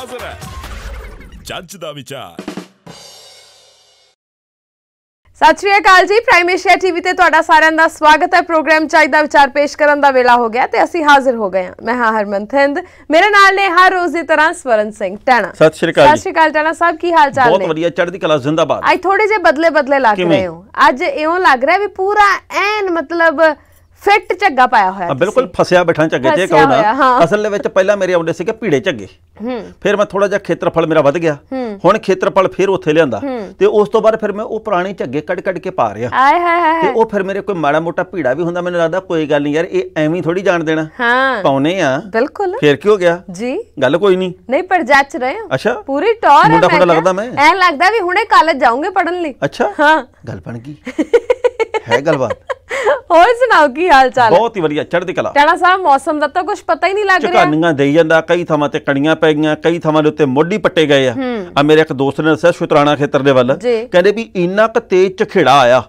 hazır ਹੈ ਜੱਜ ਦਾ ਵਿਚਾਰ ਸਤਿ ਸ਼੍ਰੀ ਅਕਾਲ ਜੀ ਪ੍ਰਾਈਮ ਏਸ਼ੀਆ ਟੀਵੀ ਤੇ ਤੁਹਾਡਾ ਸਾਰਿਆਂ ਦਾ ਸਵਾਗਤ ਹੈ ਪ੍ਰੋਗਰਾਮ ਚਾਹੀਦਾ ਵਿਚਾਰ ਪੇਸ਼ ਕਰਨ ਦਾ ਵੇਲਾ ਹੋ ਗਿਆ ਤੇ ਅਸੀਂ ਹਾਜ਼ਰ ਹੋ ਗਏ ਹਾਂ ਮੈਂ ਹਾਂ ਹਰਮਨਤ ਹਿੰਦ ਮੇਰੇ ਨਾਲ ਨੇ ਹਰ ਰੋਜ਼ ਦੀ ਤਰ੍ਹਾਂ ਸਵਰਨ ਸਿੰਘ ਟਾਣਾ ਸਤਿ ਸ਼੍ਰੀ ਅਕਾਲ ਜੀ ਸਤਿ ਸ਼੍ਰੀ ਅਕਾਲ ਟਾਣਾ ਸਾਹਿਬ ਕੀ ਹਾਲ ਚਾਲ ਨੇ ਬਹੁਤ ਵਧੀਆ ਚੜ੍ਹਦੀ ਕਲਾ ਜ਼ਿੰਦਾਬਾਦ ਅੱਜ ਥੋੜੇ ਜੇ ਬਦਲੇ ਬਦਲੇ ਲੱਗ ਰਹੇ ਹੋ ਅੱਜ ਇਉਂ ਲੱਗ ਰਿਹਾ ਵੀ ਪੂਰਾ ਐਨ ਮਤਲਬ ਫਿੱਟ ਝੱਗਾ ਪਾਇਆ ਹੋਇਆ ਬਿਲਕੁਲ ਫਸਿਆ ਬੈਠਾ ਝੱਗੇ ਤੇ ਕਹੋ ਨਾ ਅਸਲ ਵਿੱਚ ਪਹਿਲਾਂ ਮੇਰੇ ਆਉਂਦੇ ਸੀਗੇ ਭੀੜੇ ਝੱਗੇ ਹੂੰ ਫਿਰ ਮੈਂ ਥੋੜਾ ਜਿਹਾ ਖੇਤਰਫਲ ਮੇਰਾ ਵੱਧ ਗਿਆ ਹੁਣ ਖੇਤਰਫਲ ਫਿਰ ਉੱਥੇ ਲਿਆਂਦਾ ਤੇ ਉਸ ਤੋਂ ਬਾਅਦ ਫਿਰ ਮੈਂ ਉਹ ਪੁਰਾਣੇ ਝੱਗੇ ਕੱਢ ਕੱਢ ਕੇ ਪਾ ਰਿਹਾ ਆਏ ਹਾਏ ਹਾਏ ਤੇ ਉਹ ਫਿਰ ਮੇਰੇ ਕੋਈ ਮਾੜਾ ਮੋਟਾ ਭੀੜਾ ਵੀ ਹੁੰਦਾ ਮੈਨੂੰ ਲੱਗਦਾ ਕੋਈ ਗੱਲ ਨਹੀਂ ਯਾਰ ਇਹ ਐਵੇਂ ਥੋੜੀ ਜਾਣ ਦੇਣਾ ਹਾਂ ਪਾਉਨੇ ਆ ਬਿਲਕੁਲ ਫਿਰ ਕੀ ਹੋ ਗਿਆ ਜੀ ਗੱਲ ਕੋਈ ਨਹੀਂ ਨਹੀਂ ਪਰ ਜੱਚ ਰਹੇ ਹੋ ਅੱਛਾ ਪੂਰੀ ਟੌਰ ਹੈ ਮੁੰਡਾ ਲੱਗਦਾ ਮੈਂ ਐ ਲੱਗਦਾ ਵੀ ਹੁਣੇ ਕਾਲਜ ਜਾਉਂਗੇ ਪੜਨ ਲਈ ਅੱਛਾ ਹਾਂ ਗੱਲ ਬਣ ਗਈ ਹੈ ਗੱਲਬਾਤ ਹੋਰ ਸੁਣਾਓ ਕੀ ਹਾਲ ਚਾਲ ਬਹੁਤ ਹੀ ਵਧੀਆ ਚੜ੍ਹਦੀ ਕਲਾ ਟਾਣਾ ਸਾਹਿਬ ਮੌਸਮ ਦਾ ਤਾਂ ਕੁਝ ਪਤਾ ਹੀ ਨਹੀਂ ਲੱਗ ਰਿਹਾ ਚਕਾਨੀਆਂ ਦੇਈ ਜਾਂਦਾ ਕਈ ਥਾਵਾਂ ਤੇ ਕਣੀਆਂ ਪੈ ਗਈਆਂ ਕਈ ਥਾਵਾਂ ਦੇ ਉੱਤੇ ਮੋਢੀ ਪੱਟੇ ਗਏ ਆ ਆ ਮੇਰੇ ਇੱਕ ਦੋਸਤ ਨੇ ਦੱਸਿਆ ਸ਼ੁਤਰਾਣਾ ਖੇਤਰ ਦੇ ਵੱਲ ਕਹਿੰਦੇ ਵੀ ਇੰਨਾ ਕੁ ਤੇਜ਼ ਝਖੇੜਾ ਆਇਆ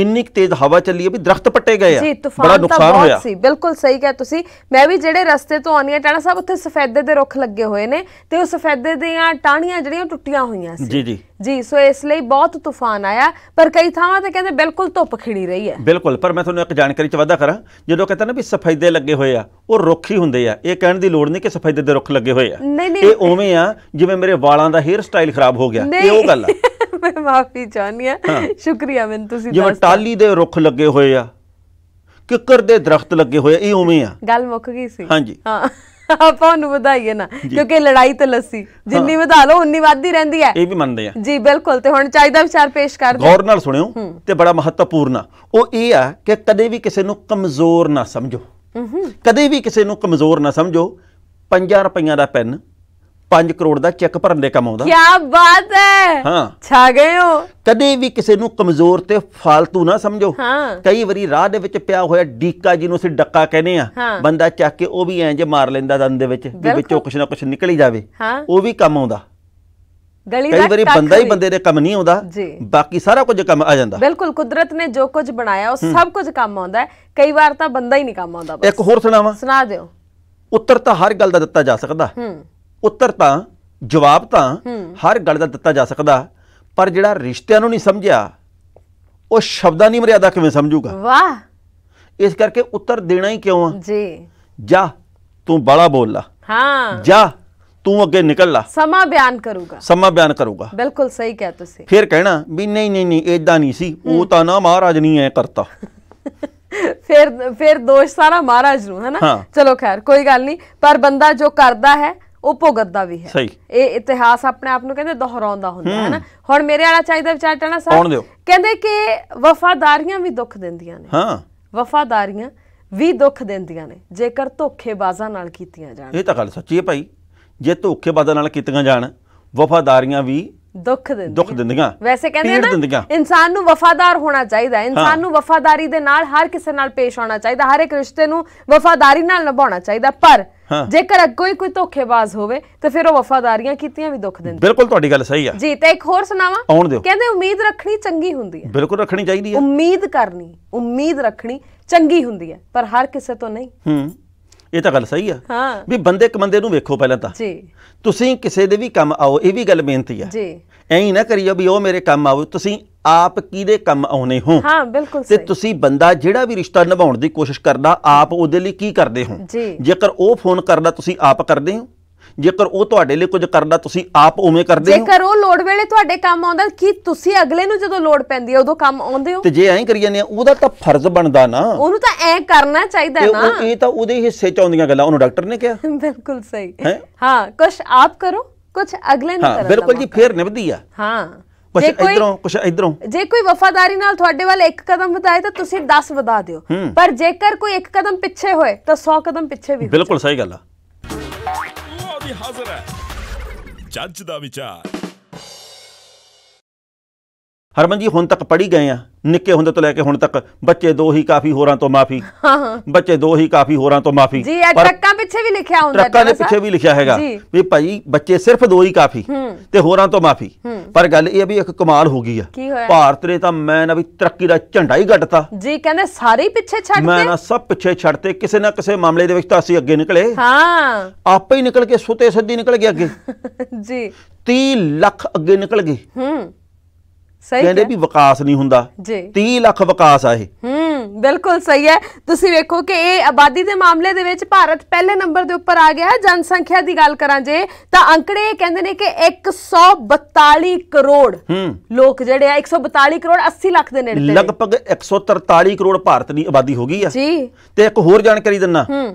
ਇੰਨੀ ਕੁ ਤੇਜ਼ ਹਵਾ ਚੱਲੀ ਵੀ ਦਰਖਤ ਪੱਟੇ ਗਏ ਆ ਬੜਾ ਨੁਕਸਾਨ ਹੋਇਆ ਸੀ ਬਿਲਕੁਲ ਸਹੀ ਕਹਿ ਤੁਸੀਂ ਮੈਂ ਵੀ ਜਿਹੜੇ ਰਸਤੇ ਤੋਂ ਆਉਂਦੀ ਆ ਟਾਣਾ ਸਾਹਿਬ ਉੱਥੇ ਸਫੈਦੇ ਦੇ ਰੁੱਖ ਲੱਗੇ ਹੋਏ ਨੇ ਤੇ ਉਹ ਸਫੈਦੇ ਦੀਆਂ ਟਾਹਣੀਆਂ ਜਿਹੜੀਆਂ ਟੁੱਟੀਆਂ ਹੋਈਆਂ ਸੀ ਜੀ ਜੀ ਜੀ ਸੋ ਇਸ ਲਈ ਬਹੁਤ ਤੂਫਾਨ ਆਇਆ ਪਰ ਕਈ ਥਾਵਾਂ ਤੇ ਕਹਿੰਦੇ ਬਿਲਕੁਲ ਧੁੱਪ ਖਿੜੀ ਰਹੀ ਹੈ ਬਿਲਕੁਲ ਪਰ ਮੈਂ ਤੁਹਾਨੂੰ ਇੱਕ ਜਾਣਕਾਰੀ ਚ ਵਾਅਦਾ ਕਰਾਂ ਜਦੋਂ ਕਹਿੰਦੇ ਨਾ ਵੀ ਸਫੈਦੇ ਲੱਗੇ ਹੋਏ ਆ ਉਹ ਰੁੱਖ ਹੀ ਹੁੰਦੇ ਆ ਇਹ ਕਹਿਣ ਦੀ ਲੋੜ ਨਹੀਂ ਕਿ ਸਫੈਦੇ ਦੇ ਰੁੱਖ ਲੱਗੇ ਹੋਏ ਆ ਇਹ ਉਵੇਂ ਆ ਜਿਵੇਂ ਮੇਰੇ ਵਾਲਾਂ ਦਾ ਹੇਅਰ ਸਟਾਈਲ ਖਰਾਬ ਹੋ ਗਿਆ ਇਹ ਉਹ ਗੱਲ ਆ ਮੈਂ ਮਾਫੀ ਚਾਹਨੀ ਆ ਸ਼ੁਕਰੀਆ ਮੈਨੂੰ ਤੁਸੀਂ ਜਿਵੇਂ ਟਾਲੀ ਦੇ ਰੁੱਖ ਲੱਗੇ ਹੋਏ ਆ ਕਿੱਕਰ ਦੇ ਦਰਖਤ ਲੱਗੇ ਹੋਏ ਇਹ ਉਵੇਂ ਆ ਗੱਲ ਮੁੱਕ ਗਈ ਸੀ ਹਾਂਜੀ ਹਾਂ ਆਪਾਂ ਨੂੰ ਵਧਾਈਏ ਨਾ ਕਿਉਂਕਿ ਲੜਾਈ ਤੇ ਲੱਸੀ ਜਿੰਨੀ ਵਧਾ ਲਓ ਉਨੀ ਵੱਧਦੀ ਰਹਿੰਦੀ ਹੈ ਇਹ ਵੀ ਮੰਨਦੇ ਆ ਜੀ ਬਿਲਕੁਲ ਤੇ ਹੁਣ ਚਾਹੀਦਾ ਵਿਚਾਰ ਪੇਸ਼ ਕਰਦੇ ਗੌਰ ਨਾਲ ਸੁਣਿਓ ਤੇ ਬੜਾ ਮਹੱਤਵਪੂਰਨ ਆ ਉਹ ਇਹ ਆ ਕਿ ਕਦੇ ਵੀ ਕਿਸੇ ਨੂੰ ਕਮਜ਼ੋਰ ਨਾ ਸਮਝੋ ਕਦੇ ਵੀ ਕਿਸੇ ਨੂੰ ਕਮਜ਼ੋਰ ਨਾ ਸਮਝੋ 5 ਰੁਪਈਆ ਦਾ ਪੈਨ 5 ਕਰੋੜ ਦਾ ਚੈੱਕ ਭਰਨ ਦੇ ਕੰਮ ਆਉਂਦਾ ਕੀ ਬਾਤ ਹੈ ਹਾਂ ਛਾ ਗਏ ਹੋ ਕਦੇ ਵੀ ਕਿਸੇ ਨੂੰ ਕਮਜ਼ੋਰ ਤੇ ਫਾਲਤੂ ਨਾ ਸਮਝੋ ਕਈ ਵਾਰੀ ਰਾਹ ਦੇ ਵਿੱਚ ਪਿਆ ਹੋਇਆ ਡੀਕਾ ਜਿਹਨੂੰ ਅਸੀਂ ਡੱਕਾ ਕਹਿੰਦੇ ਆ ਬੰਦਾ ਚੱਕ ਕੇ ਉਹ ਵੀ ਐਂ ਜੇ ਮਾਰ ਲੈਂਦਾ ਦੰਦ ਦੇ ਵਿੱਚ ਵੀ ਵਿੱਚੋਂ ਕੁਛ ਨਾ ਕੁਛ ਨਿਕਲ ਹੀ ਜਾਵੇ ਉਹ ਵੀ ਕੰਮ ਆਉਂਦਾ ਗਲੀ ਦਾ ਕਈ ਵਾਰੀ ਬੰਦਾ ਹੀ ਬੰਦੇ ਦੇ ਕੰਮ ਨਹੀਂ ਆਉਂਦਾ ਬਾਕੀ ਸਾਰਾ ਕੁਝ ਕੰਮ ਆ ਜਾਂਦਾ ਬਿਲਕੁਲ ਕੁਦਰਤ ਨੇ ਜੋ ਕੁਝ ਬਣਾਇਆ ਉਹ ਸਭ ਕੁਝ ਕੰਮ ਆਉਂਦਾ ਹੈ ਕਈ ਵਾਰ ਤਾਂ ਬੰਦਾ ਹੀ ਨਹੀਂ ਕੰਮ ਆਉਂਦਾ ਇੱਕ ਹੋਰ ਸੁਣਾਵਾ ਸੁਣਾ ਦਿਓ ਉੱਤਰ ਤਾਂ ਹਰ ਗੱਲ ਦਾ ਦਿੱਤਾ ਜਾ ਸਕਦਾ ਹੂੰ ਉੱਤਰ ਤਾਂ ਜਵਾਬ ਤਾਂ ਹਰ ਗੱਲ ਦਾ ਦਿੱਤਾ ਜਾ ਸਕਦਾ ਪਰ ਜਿਹੜਾ ਰਿਸ਼ਤਿਆਂ ਨੂੰ ਨਹੀਂ ਸਮਝਿਆ ਉਹ ਸ਼ਬਦਾਂ ਦੀ ਮਰਿਆਦਾ ਕਿਵੇਂ ਸਮਝੂਗਾ ਵਾਹ ਇਸ ਕਰਕੇ ਉੱਤਰ ਦੇਣਾ ਹੀ ਕਿਉਂ ਆ ਜੀ ਜਾ ਤੂੰ ਬਾਲਾ ਬੋਲ ਲਾ ਹਾਂ ਜਾ ਤੂੰ ਅੱਗੇ ਨਿਕਲ ਲਾ ਸਮਾਂ ਬਿਆਨ ਕਰੂਗਾ ਸਮਾਂ ਬਿਆਨ ਕਰੂਗਾ ਬਿਲਕੁਲ ਸਹੀ ਕਹਿ ਤੁਸੀਂ ਫਿਰ ਕਹਿਣਾ ਵੀ ਨਹੀਂ ਨਹੀਂ ਨਹੀਂ ਐਦਾਂ ਨਹੀਂ ਸੀ ਉਹ ਤਾਂ ਨਾ ਮਹਾਰਾਜ ਨਹੀਂ ਐ ਕਰਤਾ ਫਿਰ ਫਿਰ ਦੋਸ਼ ਸਾਰਾ ਮਹਾਰਾਜ ਨੂੰ ਹੈ ਨਾ ਚਲੋ ਖੈਰ ਕੋਈ ਗੱਲ ਨਹੀਂ ਪਰ ਬੰਦਾ ਜੋ ਕਰਦਾ ਹੈ ਉਹ ਭੁਗਤਦਾ ਵੀ ਹੈ ਇਹ ਇਤਿਹਾਸ ਆਪਣੇ ਆਪ ਨੂੰ ਕਹਿੰਦੇ ਦੁਹਰਾਉਂਦਾ ਹੁੰਦਾ ਹੈ ਨਾ ਹੁਣ ਮੇਰੇ ਵਾਲਾ ਚਾਹੀਦਾ ਵਿਚਾਰ ਟਾਣਾ ਸਾਹਿਬ ਕਹਿੰਦੇ ਕਿ ਵਫਾਦਾਰੀਆਂ ਵੀ ਦੁੱਖ ਦਿੰਦੀਆਂ ਨੇ ਹਾਂ ਵਫਾਦਾਰੀਆਂ ਵੀ ਦੁੱਖ ਦਿੰਦੀਆਂ ਨੇ ਜੇਕਰ ਧੋਖੇਬਾਜ਼ਾਂ ਨਾਲ ਕੀਤੀਆਂ ਜਾਣ ਇਹ ਤਾਂ ਗੱਲ ਸੱਚੀ ਹੈ ਭਾਈ ਜੇ ਧੋਖੇਬਾਜ਼ਾਂ ਨਾਲ ਕੀਤੀਆਂ ਜਾਣ ਵਫਾਦਾਰੀਆਂ ਵੀ ਦੁੱਖ ਦਿੰਦੀਆਂ ਦੁੱਖ ਦਿੰਦੀਆਂ ਵੈਸੇ ਕਹਿੰਦੇ ਨਾ ਇਨਸਾਨ ਨੂੰ ਵਫਾਦਾਰ ਹੋਣਾ ਚਾਹੀਦਾ ਇਨਸਾਨ ਨੂੰ ਵਫਾਦਾਰੀ ਦੇ ਨਾਲ ਹਰ ਕਿਸੇ ਨਾਲ ਪੇਸ਼ ਆਉਣਾ ਚਾਹੀਦਾ ਹਰ ਇੱਕ ਰਿਸ਼ਤੇ ਨੂੰ ਵਫਾਦਾਰੀ ਨਾਲ ਨਿਭਾਉਣਾ ਚਾਹੀਦਾ ਪਰ ਜੇਕਰ ਕੋਈ ਕੋਈ ਧੋਖੇਬਾਜ਼ ਹੋਵੇ ਤਾਂ ਫਿਰ ਉਹ ਵਫਾਦਾਰੀਆਂ ਕੀਤੀਆਂ ਵੀ ਦੁੱਖ ਦਿੰਦੀਆਂ ਬਿਲਕੁਲ ਤੁਹਾਡੀ ਗੱਲ ਸਹੀ ਆ ਜੀ ਤੇ ਇੱਕ ਹੋਰ ਸੁਣਾਵਾ ਕਹਿੰਦੇ ਉਮੀਦ ਰੱਖਣੀ ਚੰਗੀ ਹੁੰਦੀ ਹੈ ਬਿਲਕੁਲ ਰੱਖਣੀ ਚਾਹੀਦੀ ਹੈ ਉਮੀਦ ਕਰਨੀ ਉਮੀਦ ਰੱਖਣੀ ਚੰਗੀ ਹੁੰਦੀ ਹੈ ਪਰ ਹਰ ਕਿਸੇ ਤੋਂ ਨਹੀਂ ਹੂੰ ਇਹ ਤਾਂ ਗੱਲ ਸਹੀ ਆ ਹਾਂ ਵੀ ਬੰਦੇ ਇੱਕ ਬੰਦੇ ਨੂੰ ਵੇਖੋ ਪਹਿਲਾਂ ਤਾਂ ਜੀ ਤੁਸੀਂ ਕਿਸੇ ਦੇ ਵੀ ਕੰਮ ਆਓ ਇਹ ਵੀ ਗੱਲ ਬੇਨਤੀ ਆ ਜੀ ਐਂ ਨਾ ਕਰੀਓ ਵੀ ਉਹ ਮੇਰੇ ਕੰਮ ਆਵੇ ਤੁਸੀਂ ਆਪ ਕਿਹਦੇ ਕੰਮ ਆਉਨੇ ਹੋ ਹਾਂ ਬਿਲਕੁਲ ਤੇ ਤੁਸੀਂ ਬੰਦਾ ਜਿਹੜਾ ਵੀ ਰਿਸ਼ਤਾ ਨਿਭਾਉਣ ਦੀ ਕੋਸ਼ਿਸ਼ ਕਰਦਾ ਆਪ ਉਹਦੇ ਲਈ ਕੀ ਕਰਦੇ ਹੋ ਜੇਕਰ ਉਹ ਫੋਨ ਕਰਦਾ ਤੁਸੀਂ ਆਪ ਕਰਦੇ ਹੋ ਜੇਕਰ ਉਹ ਤੁਹਾਡੇ ਲਈ ਕੁਝ ਕਰਦਾ ਤੁਸੀਂ ਆਪ ਉਵੇਂ ਕਰਦੇ ਹੋ ਜੇਕਰ ਉਹ ਲੋੜ ਵੇਲੇ ਤੁਹਾਡੇ ਕੰਮ ਆਉਂਦਾ ਕੀ ਤੁਸੀਂ ਅਗਲੇ ਨੂੰ ਜਦੋਂ ਲੋੜ ਪੈਂਦੀ ਹੈ ਉਦੋਂ ਕੰਮ ਆਉਂਦੇ ਹੋ ਤੇ ਜੇ ਐਂ ਕਰੀ ਜਾਂਦੇ ਆ ਉਹਦਾ ਤਾਂ ਫਰਜ਼ ਬਣਦਾ ਨਾ ਉਹਨੂੰ ਤਾਂ ਐ ਕਰਨਾ ਚਾਹੀਦਾ ਨਾ ਇਹ ਤਾਂ ਉਹਦੇ ਹਿੱਸੇ ਚ ਆਉਂਦੀਆਂ ਗੱਲਾਂ ਉਹਨੂੰ ਡਾਕਟਰ ਨੇ ਕਿਹਾ ਬਿਲਕੁਲ ਸਹੀ ਹਾਂ ਕੁਝ ਆਪ ਕਰੋ ਕੁਝ ਅਗਲੇ ਨੂੰ ਹਾਂ ਬਿਲਕੁਲ ਜੀ ਫੇਰ ਨਿਭਦੀ ਆ ਹਾਂ ਕੁਝ ਇਧਰੋਂ ਕੁਝ ਇਧਰੋਂ ਜੇ ਕੋਈ ਵਫਾਦਾਰੀ ਨਾਲ ਤੁਹਾਡੇ ਵੱਲ ਇੱਕ ਕਦਮ ਵਧਾਏ ਤਾਂ ਤੁਸੀਂ 10 ਵਧਾ ਦਿਓ ਪਰ ਜੇਕਰ ਕੋਈ ਇੱਕ ਕਦਮ ਪਿੱਛੇ ਹੋਏ ਤਾਂ 100 ਕਦਮ ਪਿੱਛੇ ਵੀ ਬਿਲਕੁਲ ਸਹੀ ਗੱਲ ਆ 外れジャッジだミちゃん ਹਰਮਨ ਜੀ ਹੁਣ ਤੱਕ ਪੜੀ ਗਏ ਆ ਨਿੱਕੇ ਹੁੰਦੇ ਤੋਂ ਲੈ ਕੇ ਹੁਣ ਤੱਕ ਬੱਚੇ ਦੋ ਹੀ ਕਾਫੀ ਹੋਰਾਂ ਤੋਂ ਮਾਫੀ ਬੱਚੇ ਦੋ ਹੀ ਕਾਫੀ ਹੋਰਾਂ ਤੋਂ ਮਾਫੀ ਜੀ ਟਰੱਕਾਂ ਪਿੱਛੇ ਵੀ ਲਿਖਿਆ ਹੁੰਦਾ ਟਰੱਕਾਂ ਦੇ ਪਿੱਛੇ ਵੀ ਲਿਖਿਆ ਹੈਗਾ ਵੀ ਭਾਈ ਬੱਚੇ ਸਿਰਫ ਦੋ ਹੀ ਕਾਫੀ ਤੇ ਹੋਰਾਂ ਤੋਂ ਮਾਫੀ ਪਰ ਗੱਲ ਇਹ ਵੀ ਇੱਕ ਕਮਾਲ ਹੋ ਗਈ ਆ ਭਾਰਤ ਨੇ ਤਾਂ ਮੈਂ ਨਾ ਵੀ ਤਰੱਕੀ ਦਾ ਝੰਡਾ ਹੀ ਗੱਡਤਾ ਜੀ ਕਹਿੰਦੇ ਸਾਰੇ ਪਿੱਛੇ ਛੱਡਦੇ ਮੈਂ ਨਾ ਸਭ ਪਿੱਛੇ ਛੱਡਤੇ ਕਿਸੇ ਨਾ ਕਿਸੇ ਮਾਮਲੇ ਦੇ ਵਿੱਚ ਤਾਂ ਅਸੀਂ ਅੱਗੇ ਨਿਕਲੇ ਹਾਂ ਆਪੇ ਹੀ ਨਿਕਲ ਕੇ ਸੁਤੇ ਸੱਦੀ ਨਿਕਲ ਗਏ ਅੱਗੇ ਜੀ 30 ਲੱਖ ਅੱਗੇ ਨਿਕਲ ਗਏ ਹੂੰ ਕਹਿੰਦੇ ਵੀ ਵਿਕਾਸ ਨਹੀਂ ਹੁੰਦਾ 30 ਲੱਖ ਵਿਕਾਸ ਆ ਇਹ ਹੂੰ ਬਿਲਕੁਲ ਸਹੀ ਹੈ ਤੁਸੀਂ ਵੇਖੋ ਕਿ ਇਹ ਆਬਾਦੀ ਦੇ ਮਾਮਲੇ ਦੇ ਵਿੱਚ ਭਾਰਤ ਪਹਿਲੇ ਨੰਬਰ ਦੇ ਉੱਪਰ ਆ ਗਿਆ ਜਨਸੰਖਿਆ ਦੀ ਗੱਲ ਕਰਾਂ ਜੇ ਤਾਂ ਅੰਕੜੇ ਕਹਿੰਦੇ ਨੇ ਕਿ 142 ਕਰੋੜ ਲੋਕ ਜਿਹੜੇ ਆ 142 ਕਰੋੜ 80 ਲੱਖ ਦੇ ਨੇੜੇ ਲਗਭਗ 143 ਕਰੋੜ ਭਾਰਤ ਦੀ ਆਬਾਦੀ ਹੋ ਗਈ ਆ ਜੀ ਤੇ ਇੱਕ ਹੋਰ ਜਾਣਕਾਰੀ ਦਿੰਨਾ ਹੂੰ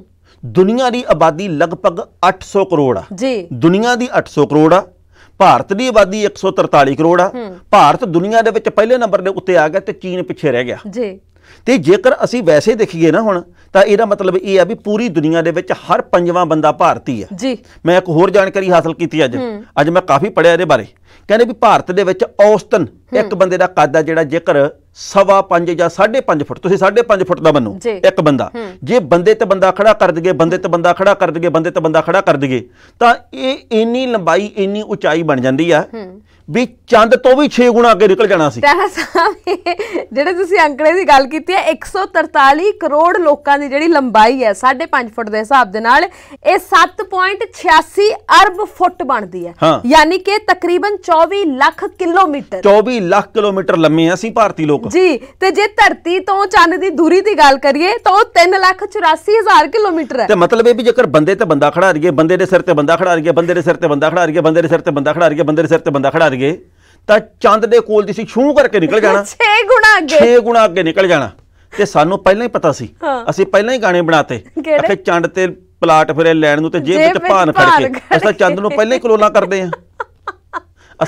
ਦੁਨੀਆ ਦੀ ਆਬਾਦੀ ਲਗਭਗ 800 ਕਰੋੜ ਆ ਜੀ ਦੁਨੀਆ ਦੀ 800 ਕਰੋੜ ਆ ਭਾਰਤ ਦੀ ਆਬਾਦੀ 143 ਕਰੋੜ ਆ ਭਾਰਤ ਦੁਨੀਆ ਦੇ ਵਿੱਚ ਪਹਿਲੇ ਨੰਬਰ ਦੇ ਉੱਤੇ ਆ ਗਿਆ ਤੇ ਚੀਨ ਪਿੱਛੇ ਰਹਿ ਗਿਆ ਜੀ ਤੇ ਜੇਕਰ ਅਸੀਂ ਵੈਸੇ ਦੇਖੀਏ ਨਾ ਹੁਣ ਤਾਂ ਇਹਦਾ ਮਤਲਬ ਇਹ ਆ ਵੀ ਪੂਰੀ ਦੁਨੀਆ ਦੇ ਵਿੱਚ ਹਰ ਪੰਜਵਾਂ ਬੰਦਾ ਭਾਰਤੀ ਆ ਜੀ ਮੈਂ ਇੱਕ ਹੋਰ ਜਾਣਕਾਰੀ ਹਾਸਲ ਕੀਤੀ ਅੱਜ ਅੱਜ ਮੈਂ ਕਾਫੀ ਪੜਿਆ ਇਹਦੇ ਬਾਰੇ ਕਹਿੰਦੇ ਵੀ ਭਾਰਤ ਦੇ ਵਿੱਚ ਔਸਤਨ ਇੱਕ ਬੰਦੇ ਦਾ ਕੱਦ ਆ ਜਿਹੜਾ ਜੇਕਰ ਸਵਾ 5 ਜਾਂ 5.5 ਫੁੱਟ ਤੁਸੀਂ 5.5 ਫੁੱਟ ਦਾ ਬੰਨੋ ਇੱਕ ਬੰਦਾ ਜੇ ਬੰਦੇ ਤੇ ਬੰਦਾ ਖੜਾ ਕਰ ਦਗੇ ਬੰਦੇ ਤੇ ਬੰਦਾ ਖੜਾ ਕਰ ਦਗੇ ਬੰਦੇ ਤੇ ਬੰਦਾ ਖੜਾ ਕਰ ਦਗੇ ਤਾਂ ਇਹ ਇੰਨੀ ਲੰਬਾਈ ਇੰਨੀ ਉਚਾਈ ਬਣ ਜਾਂਦੀ ਆ ਵੀ ਚੰਦ ਤੋਂ ਵੀ 6 ਗੁਣਾ ਅੱਗੇ ਨਿਕਲ ਜਾਣਾ ਸੀ ਤਾਂ ਸਾਹਿਬ ਜਿਹੜੇ ਤੁਸੀਂ ਅੰਕੜੇ ਦੀ ਗੱਲ ਕੀਤੀ ਹੈ 143 ਕਰੋੜ ਲੋਕਾਂ ਦੀ ਜਿਹੜੀ ਲੰਬਾਈ ਹੈ 5.5 ਫੁੱਟ ਦੇ ਹਿਸਾਬ ਦੇ ਨਾਲ ਇਹ 7.86 ਅਰਬ ਫੁੱਟ ਬਣਦੀ ਹੈ ਯਾਨੀ ਕਿ ਤਕਰੀਬਨ 24 ਲੱਖ ਕਿਲੋਮੀਟਰ 24 ਲੱਖ ਕਿਲੋਮੀਟਰ ਲੰਮੇ ਆ ਅਸੀਂ ਭਾਰਤੀ ਲੋਕ ਜੀ ਤੇ ਜੇ ਧਰਤੀ ਤੋਂ ਚੰਦ ਦੀ ਦੂਰੀ ਦੀ ਗੱਲ ਕਰੀਏ ਤਾਂ ਉਹ 384000 ਕਿਲੋਮੀਟਰ ਹੈ ਤੇ ਮਤਲਬ ਇਹ ਵੀ ਜੇਕਰ ਬੰਦੇ ਤੇ ਬੰਦਾ ਖੜਾ ਰਹੀਏ ਬੰਦੇ ਦੇ ਸਿਰ ਤੇ ਬੰਦਾ ਖੜਾ ਰਹੀਏ ਬੰਦੇ ਦੇ ਸਿਰ ਤੇ ਬੰਦਾ ਖੜਾ ਰਹੀਏ ਬੰਦੇ ਦੇ ਸਿਰ ਤੇ ਬੰਦਾ ਖੜਾ ਰਹੀਏ ਬੰਦੇ ਦੇ ਸਿਰ ਤੇ ਬੰਦਾ ਖੜਾ ਰਹੀਏ ਗਏ ਤਾਂ ਚੰਦ ਦੇ ਕੋਲ ਤੁਸੀਂ ਛੂ ਕਰਕੇ ਨਿਕਲ ਜਾਣਾ 6 ਗੁਣਾ ਅੱਗੇ 6 ਗੁਣਾ ਅੱਗੇ ਨਿਕਲ ਜਾਣਾ ਤੇ ਸਾਨੂੰ ਪਹਿਲਾਂ ਹੀ ਪਤਾ ਸੀ ਅਸੀਂ ਪਹਿਲਾਂ ਹੀ ਗਾਣੇ ਬਣਾਤੇ ਅਖੇ ਚੰਦ ਤੇ ਪਲਾਟ ਫਿਰੇ ਲੈਣ ਨੂੰ ਤੇ ਜੇਬ ਵਿੱਚ ਭਾਨ ਫੜ ਕੇ ਅਸਾਂ ਚੰਦ ਨੂੰ ਪਹਿਲਾਂ ਹੀ ਕਲੋਨਾ ਕਰਦੇ ਆਂ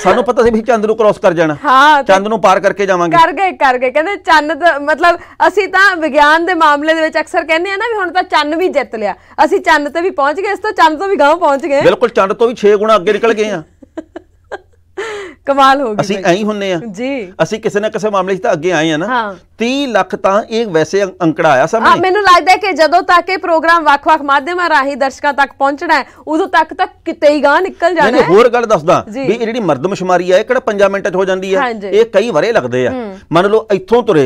ਸਾਨੂੰ ਪਤਾ ਸੀ ਵੀ ਚੰਦ ਨੂੰ ਕ੍ਰੋਸ ਕਰ ਜਾਣਾ ਹਾਂ ਚੰਦ ਨੂੰ ਪਾਰ ਕਰਕੇ ਜਾਵਾਂਗੇ ਕਰ ਗਏ ਕਰ ਗਏ ਕਹਿੰਦੇ ਚੰਨ ਦਾ ਮਤਲਬ ਅਸੀਂ ਤਾਂ ਵਿਗਿਆਨ ਦੇ ਮਾਮਲੇ ਦੇ ਵਿੱਚ ਅਕਸਰ ਕਹਿੰਦੇ ਆ ਨਾ ਵੀ ਹੁਣ ਤਾਂ ਚੰਨ ਵੀ ਜਿੱਤ ਲਿਆ ਅਸੀਂ ਚੰਨ ਤੇ ਵੀ ਪਹੁੰਚ ਗਏ ਇਸ ਤੋਂ ਚੰਦ ਤੋਂ ਵੀ ਗਾਂਵ ਪਹੁੰਚ ਗਏ ਬਿਲਕੁਲ ਚੰਦ ਤੋਂ ਵੀ 6 ਗੁਣਾ ਅੱਗੇ ਨਿਕਲ ਗਏ ਆ ਕਮਾਲ ਹੋ ਗਈ ਅਸੀਂ ਐਂ ਹੁੰਨੇ ਆ ਜੀ ਅਸੀਂ ਕਿਸੇ ਨਾ ਕਿਸੇ ਮਾਮਲੇ 'ਚ ਤਾਂ ਅੱਗੇ ਆਏ ਆ ਨਾ 30 ਲੱਖ ਤਾਂ ਇਹ ਵੈਸੇ ਅੰਕੜਾ ਆਇਆ ਸਾਹਮਣੇ ਮੈਨੂੰ ਲੱਗਦਾ ਹੈ ਕਿ ਜਦੋਂ ਤੱਕ ਇਹ ਪ੍ਰੋਗਰਾਮ ਵੱਖ-ਵੱਖ ਮਾਧਿਅਮਾਂ ਰਾਹੀਂ ਦਰਸ਼ਕਾਂ ਤੱਕ ਪਹੁੰਚਣਾ ਹੈ ਉਦੋਂ ਤੱਕ ਤਾਂ ਕਿਤੇ ਹੀ ਗਾਂ ਨਿਕਲ ਜਾਣਾ ਹੈ ਹੋਰ ਗੱਲ ਦੱਸਦਾ ਵੀ ਇਹ ਜਿਹੜੀ ਮਰਦਮਸ਼ੁਮਾਰੀ ਆ ਇਹ ਕਿਹੜਾ 5 ਮਿੰਟਾਂ 'ਚ ਹੋ ਜਾਂਦੀ ਹੈ ਇਹ ਕਈ ਵਰੇ ਲੱਗਦੇ ਆ ਮੰਨ ਲਓ ਇੱਥੋਂ ਤੁਰੇ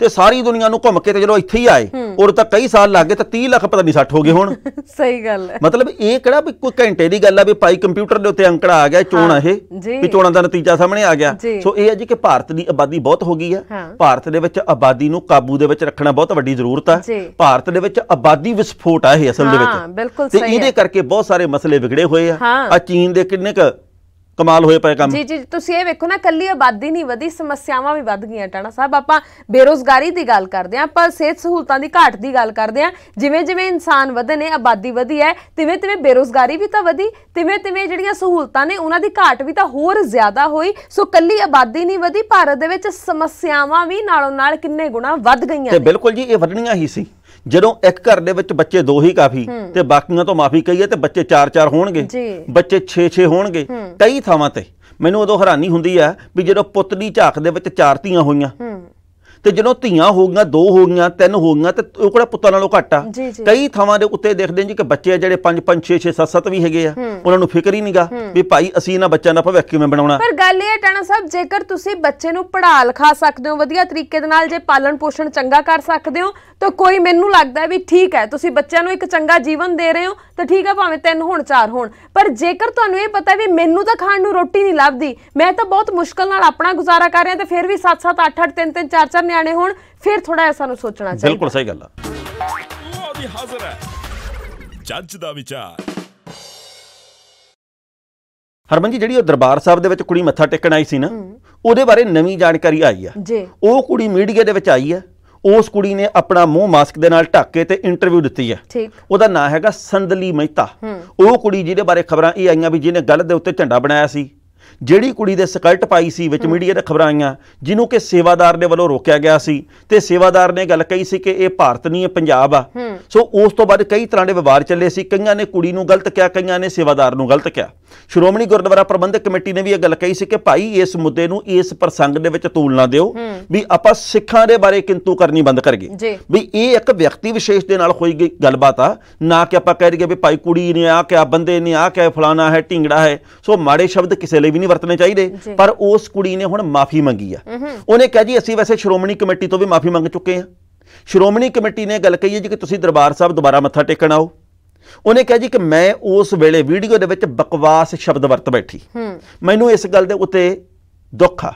ਤੇ ਸਾਰੀ ਦੁਨੀਆ ਨੂੰ ਘੁੰਮ ਕੇ ਤੇ ਚਲੋ ਇੱਥੇ ਹੀ ਆਏ ਔਰ ਤਾਂ ਕਈ ਸਾਲ ਲੱਗੇ ਤਾਂ 30 ਲੱਖ ਪਤਾ ਨਹੀਂ 60 ਹੋ ਗਏ ਹੁਣ ਸਹੀ ਗੱਲ ਹੈ ਮਤਲਬ ਇਹ ਕਿਹੜਾ ਵੀ ਕੋਈ ਘੰਟੇ ਦੀ ਗੱਲ ਆ ਵੀ ਪਾਈ ਕੰਪਿਊਟਰ ਦੇ ਉੱਤੇ ਅੰਕੜਾ ਆ ਗਿਆ ਚੋਣ ਇਹ ਵੀ ਚੋਣਾਂ ਦਾ ਨਤੀਜਾ ਸਾਹਮਣੇ ਆ ਗਿਆ ਸੋ ਇਹ ਹੈ ਜੀ ਕਿ ਭਾਰਤ ਦੀ ਆਬਾਦੀ ਬਹੁਤ ਹੋ ਗਈ ਹੈ ਭਾਰਤ ਦੇ ਵਿੱਚ ਆਬਾਦੀ ਨੂੰ ਕਾਬੂ ਦੇ ਵਿੱਚ ਰੱਖਣਾ ਬਹੁਤ ਵੱਡੀ ਜ਼ਰੂਰਤ ਹੈ ਭਾਰਤ ਦੇ ਵਿੱਚ ਆਬਾਦੀ ਵਿਸਫੋਟ ਆ ਇਹ ਅਸਲ ਦੇ ਵਿੱਚ ਤੇ ਇਹਦੇ ਕਰਕੇ ਬਹੁਤ ਸਾਰੇ ਮਸਲੇ ਵਿਗੜੇ ਹੋਏ ਆ ਆ ਚੀਨ ਦੇ ਕਿੰਨੇ ਕ ਕਮਾਲ ਹੋਏ ਪਏ ਕੰਮ ਜੀ ਜੀ ਤੁਸੀਂ ਇਹ ਵੇਖੋ ਨਾ ਕੱਲੀ ਆਬਾਦੀ ਨਹੀਂ ਵਧੀ ਸਮੱਸਿਆਵਾਂ ਵੀ ਵੱਧ ਗਈਆਂ ਟਾਣਾ ਸਾਹਿਬ ਆਪਾਂ ਬੇਰੋਜ਼ਗਾਰੀ ਦੀ ਗੱਲ ਕਰਦੇ ਆਂ ਆਪਾਂ ਸਿਹਤ ਸਹੂਲਤਾਂ ਦੀ ਘਾਟ ਦੀ ਗੱਲ ਕਰਦੇ ਆਂ ਜਿਵੇਂ ਜਿਵੇਂ ਇਨਸਾਨ ਵਧੇ ਨੇ ਆਬਾਦੀ ਵਧੀ ਹੈ ਤਿਵੇਂ ਤਿਵੇਂ ਬੇਰੋਜ਼ਗਾਰੀ ਵੀ ਤਾਂ ਵਧੀ ਤਿਵੇਂ ਤਿਵੇਂ ਜਿਹੜੀਆਂ ਸਹੂਲਤਾਂ ਨੇ ਉਹਨਾਂ ਦੀ ਘਾਟ ਵੀ ਤਾਂ ਹੋਰ ਜ਼ਿਆਦਾ ਹੋਈ ਸੋ ਕੱਲੀ ਆਬਾਦੀ ਨਹੀਂ ਵਧੀ ਭਾਰਤ ਦੇ ਵਿੱਚ ਸਮੱਸਿਆਵਾਂ ਵੀ ਨਾਲੋਂ ਨਾਲ ਕਿੰਨੇ ਗੁਣਾ ਵੱਧ ਗਈਆਂ ਤੇ ਬਿਲਕੁਲ ਜੀ ਇਹ ਵਧਣੀਆਂ ਹੀ ਸੀ ਜਦੋਂ ਇੱਕ ਘਰ ਦੇ ਵਿੱਚ ਬੱਚੇ ਦੋ ਹੀ ਕਾਫੀ ਤੇ ਬਾਕੀਆਂ ਤੋਂ ਮਾਫੀ ਕਹੀਏ ਤੇ ਬੱਚੇ 4-4 ਹੋਣਗੇ ਬੱਚੇ 6-6 ਹੋਣਗੇ ਕਈ ਥਾਵਾਂ ਤੇ ਮੈਨੂੰ ਉਦੋਂ ਹੈਰਾਨੀ ਹੁੰਦੀ ਆ ਵੀ ਜਦੋਂ ਪੁੱਤ ਦੀ ਝਾਕ ਦੇ ਵਿੱਚ ਚਾਰ ਧੀਆਂ ਹੋਈਆਂ ਤੇ ਜਦੋਂ ਧੀਆਂ ਹੋ ਗਈਆਂ ਦੋ ਹੋ ਗਈਆਂ ਤਿੰਨ ਹੋ ਗਈਆਂ ਤੇ ਉਹ ਕਿਹੜਾ ਪੁੱਤਾਂ ਨਾਲੋਂ ਘੱਟ ਆ ਕਈ ਥਾਵਾਂ ਦੇ ਉੱਤੇ ਦੇਖਦੇ ਜੀ ਕਿ ਬੱਚੇ ਜਿਹੜੇ 5 5 6 6 7 7 ਵੀ ਹੈਗੇ ਆ ਉਹਨਾਂ ਨੂੰ ਫਿਕਰ ਹੀ ਨਹੀਂਗਾ ਵੀ ਭਾਈ ਅਸੀਂ ਇਹਨਾਂ ਬੱਚਿਆਂ ਦਾ ਭਵਿੱਖ ਕਿਵੇਂ ਬਣਾਉਣਾ ਪਰ ਗੱਲ ਇਹ ਹੈ ਟਾਣਾ ਸਾਹਿਬ ਜੇਕਰ ਤੁਸੀਂ ਬੱਚੇ ਨੂੰ ਪੜ੍ਹਾ ਲਿਖਾ ਸਕਦੇ ਹੋ ਵਧੀਆ ਤਰੀਕੇ ਦੇ ਨਾਲ ਜੇ ਪਾਲਣ ਪੋਸ਼ਣ ਚੰਗਾ ਕਰ ਸਕਦੇ ਹੋ ਤਾਂ ਕੋਈ ਮੈਨੂੰ ਲੱਗਦਾ ਵੀ ਠੀਕ ਹੈ ਤੁਸੀਂ ਬੱਚਿਆਂ ਨੂੰ ਇੱਕ ਚੰਗਾ ਜੀਵਨ ਦੇ ਰਹੇ ਹੋ ਤਾਂ ਠੀਕ ਹੈ ਭਾਵੇਂ ਤਿੰਨ ਹੋਣ ਚਾਰ ਹੋਣ ਪਰ ਜੇਕਰ ਤੁਹਾਨੂੰ ਇਹ ਪਤਾ ਵੀ ਮੈਨੂੰ ਤਾਂ ਖਾਣ ਨੂੰ ਰੋਟੀ ਨਹੀਂ ਲੱਭਦੀ ਮੈਂ ਤਾਂ ਬਹੁਤ ਮੁਸ਼ਕਲ ਨਾਲ ਆਪਣਾ ਗੁਜ਼ਾਰਾ ਕਰ ਰਿਹਾ ਤੇ ਫਿਰ ਵੀ 7 7 8 8 3 3 4 4 ਨਿਆਣੇ ਹੋਣ ਫਿਰ ਥੋੜਾ ਐਸਾ ਨੂੰ ਸੋਚਣਾ ਚਾਹੀਦਾ ਬਿਲਕੁਲ ਸਹੀ ਗੱਲ ਆ ਉਹ ਵੀ ਹਾਜ਼ਰ ਹੈ ਜੱਜ ਦਾ ਵਿਚਾਰ ਹਰਮਨ ਜੀ ਜਿਹੜੀ ਉਹ ਦਰਬਾਰ ਸਾਹਿਬ ਦੇ ਵਿੱਚ ਕੁੜੀ ਮੱਥਾ ਟੇਕਣ ਆਈ ਸੀ ਨਾ ਉਹਦੇ ਬਾਰੇ ਨਵੀਂ ਜਾਣਕਾਰੀ ਆਈ ਆ ਉਹ ਕੁੜੀ ਮੀਡੀਆ ਦੇ ਵਿੱਚ ਆਈ ਆ ਉਸ ਕੁੜੀ ਨੇ ਆਪਣਾ ਮੂੰਹ ਮਾਸਕ ਦੇ ਨਾਲ ਢੱਕ ਕੇ ਤੇ ਇੰਟਰਵਿਊ ਦਿੱਤੀ ਹੈ ਉਹਦਾ ਨਾਂ ਹੈਗਾ ਸੰਦਲੀ ਮਹਿਤਾ ਉਹ ਕੁੜੀ ਜਿਹਦੇ ਬਾਰੇ ਖਬਰਾਂ ਇਹ ਆਈਆਂ ਵੀ ਜਿਹਨੇ ਗੱਲ ਦੇ ਉੱਤੇ ਝੰਡਾ ਬਣਾਇਆ ਸੀ ਜਿਹੜੀ ਕੁੜੀ ਦੇ ਸਕਰਟ ਪਾਈ ਸੀ ਵਿੱਚ ਮੀਡੀਆ ਦੇ ਖਬਰਾਂ ਆਈਆਂ ਜਿਹਨੂੰ ਕਿ ਸੇਵਾਦਾਰ ਦੇ ਵੱਲੋਂ ਰੋਕਿਆ ਗਿਆ ਸੀ ਤੇ ਸੇਵਾਦਾਰ ਨੇ ਗੱਲ ਕਹੀ ਸੀ ਕਿ ਇਹ ਭਾਰਤ ਨਹੀਂ ਹੈ ਪੰਜਾਬ ਆ ਸੋ ਉਸ ਤੋਂ ਬਾਅਦ ਕਈ ਤਰ੍ਹਾਂ ਦੇ ਵਿਵਾਦ ਚੱਲੇ ਸੀ ਕਈਆਂ ਨੇ ਕੁੜੀ ਨੂੰ ਗਲਤ ਕਿਹਾ ਕਈਆਂ ਨੇ ਸੇਵਾਦਾਰ ਨੂੰ ਗਲਤ ਕਿਹਾ ਸ਼੍ਰੋਮਣੀ ਗੁਰਦੁਆਰਾ ਪ੍ਰਬੰਧਕ ਕਮੇਟੀ ਨੇ ਵੀ ਇਹ ਗੱਲ ਕਹੀ ਸੀ ਕਿ ਭਾਈ ਇਸ ਮੁੱਦੇ ਨੂੰ ਇਸ ਪ੍ਰਸੰਗ ਦੇ ਵਿੱਚ ਤੂਲ ਨਾ ਦਿਓ ਵੀ ਆਪਾਂ ਸਿੱਖਾਂ ਦੇ ਬਾਰੇ ਕਿੰਤੂ ਕਰਨੀ ਬੰਦ ਕਰ ਗਏ ਵੀ ਇਹ ਇੱਕ ਵਿਅਕਤੀ ਵਿਸ਼ੇਸ਼ ਦੇ ਨਾਲ ਹੋਈ ਗਈ ਗੱਲਬਾਤ ਆ ਨਾ ਕਿ ਆਪਾਂ ਕਹਿ ਰਹੀਏ ਵੀ ਭਾਈ ਕੁੜੀ ਨੇ ਆ ਕਿ ਆ ਬੰਦੇ ਨੇ ਆ ਕਿ ਫਲਾਣਾ ਹੈ ਢਿੰਗੜਾ ਹੈ ਸੋ ਮਾੜੇ ਸ਼ਬਦ ਕਿਸੇ ਲਈ ਵੀ ਨਹੀਂ ਵਰਤਨੇ ਚਾਹੀਦੇ ਪਰ ਉਸ ਕੁੜੀ ਨੇ ਹੁਣ ਮਾਫੀ ਮੰਗੀ ਆ ਉਹਨੇ ਕਹਿ ਜੀ ਅਸੀਂ ਵੈਸੇ ਸ਼੍ਰੋਮਣੀ ਕਮੇਟੀ ਤੋਂ ਵੀ ਮਾਫੀ ਮੰਗ ਚੁੱਕੇ ਆ ਸ਼੍ਰੋਮਣੀ ਕਮੇਟੀ ਨੇ ਗੱਲ ਕਹੀ ਹੈ ਜੀ ਕਿ ਤੁਸੀਂ ਦਰਬਾਰ ਸਾਹਿਬ ਦੁਬਾਰਾ ਮੱਥਾ ਟੇਕਣ ਆਓ ਉਹਨੇ ਕਹਿ ਜੀ ਕਿ ਮੈਂ ਉਸ ਵੇਲੇ ਵੀਡੀਓ ਦੇ ਵਿੱਚ ਬਕਵਾਸ ਸ਼ਬਦ ਵਰਤ ਬੈਠੀ ਮੈਨੂੰ ਇਸ ਗੱਲ ਦੇ ਉੱਤੇ ਦੁੱਖ ਆ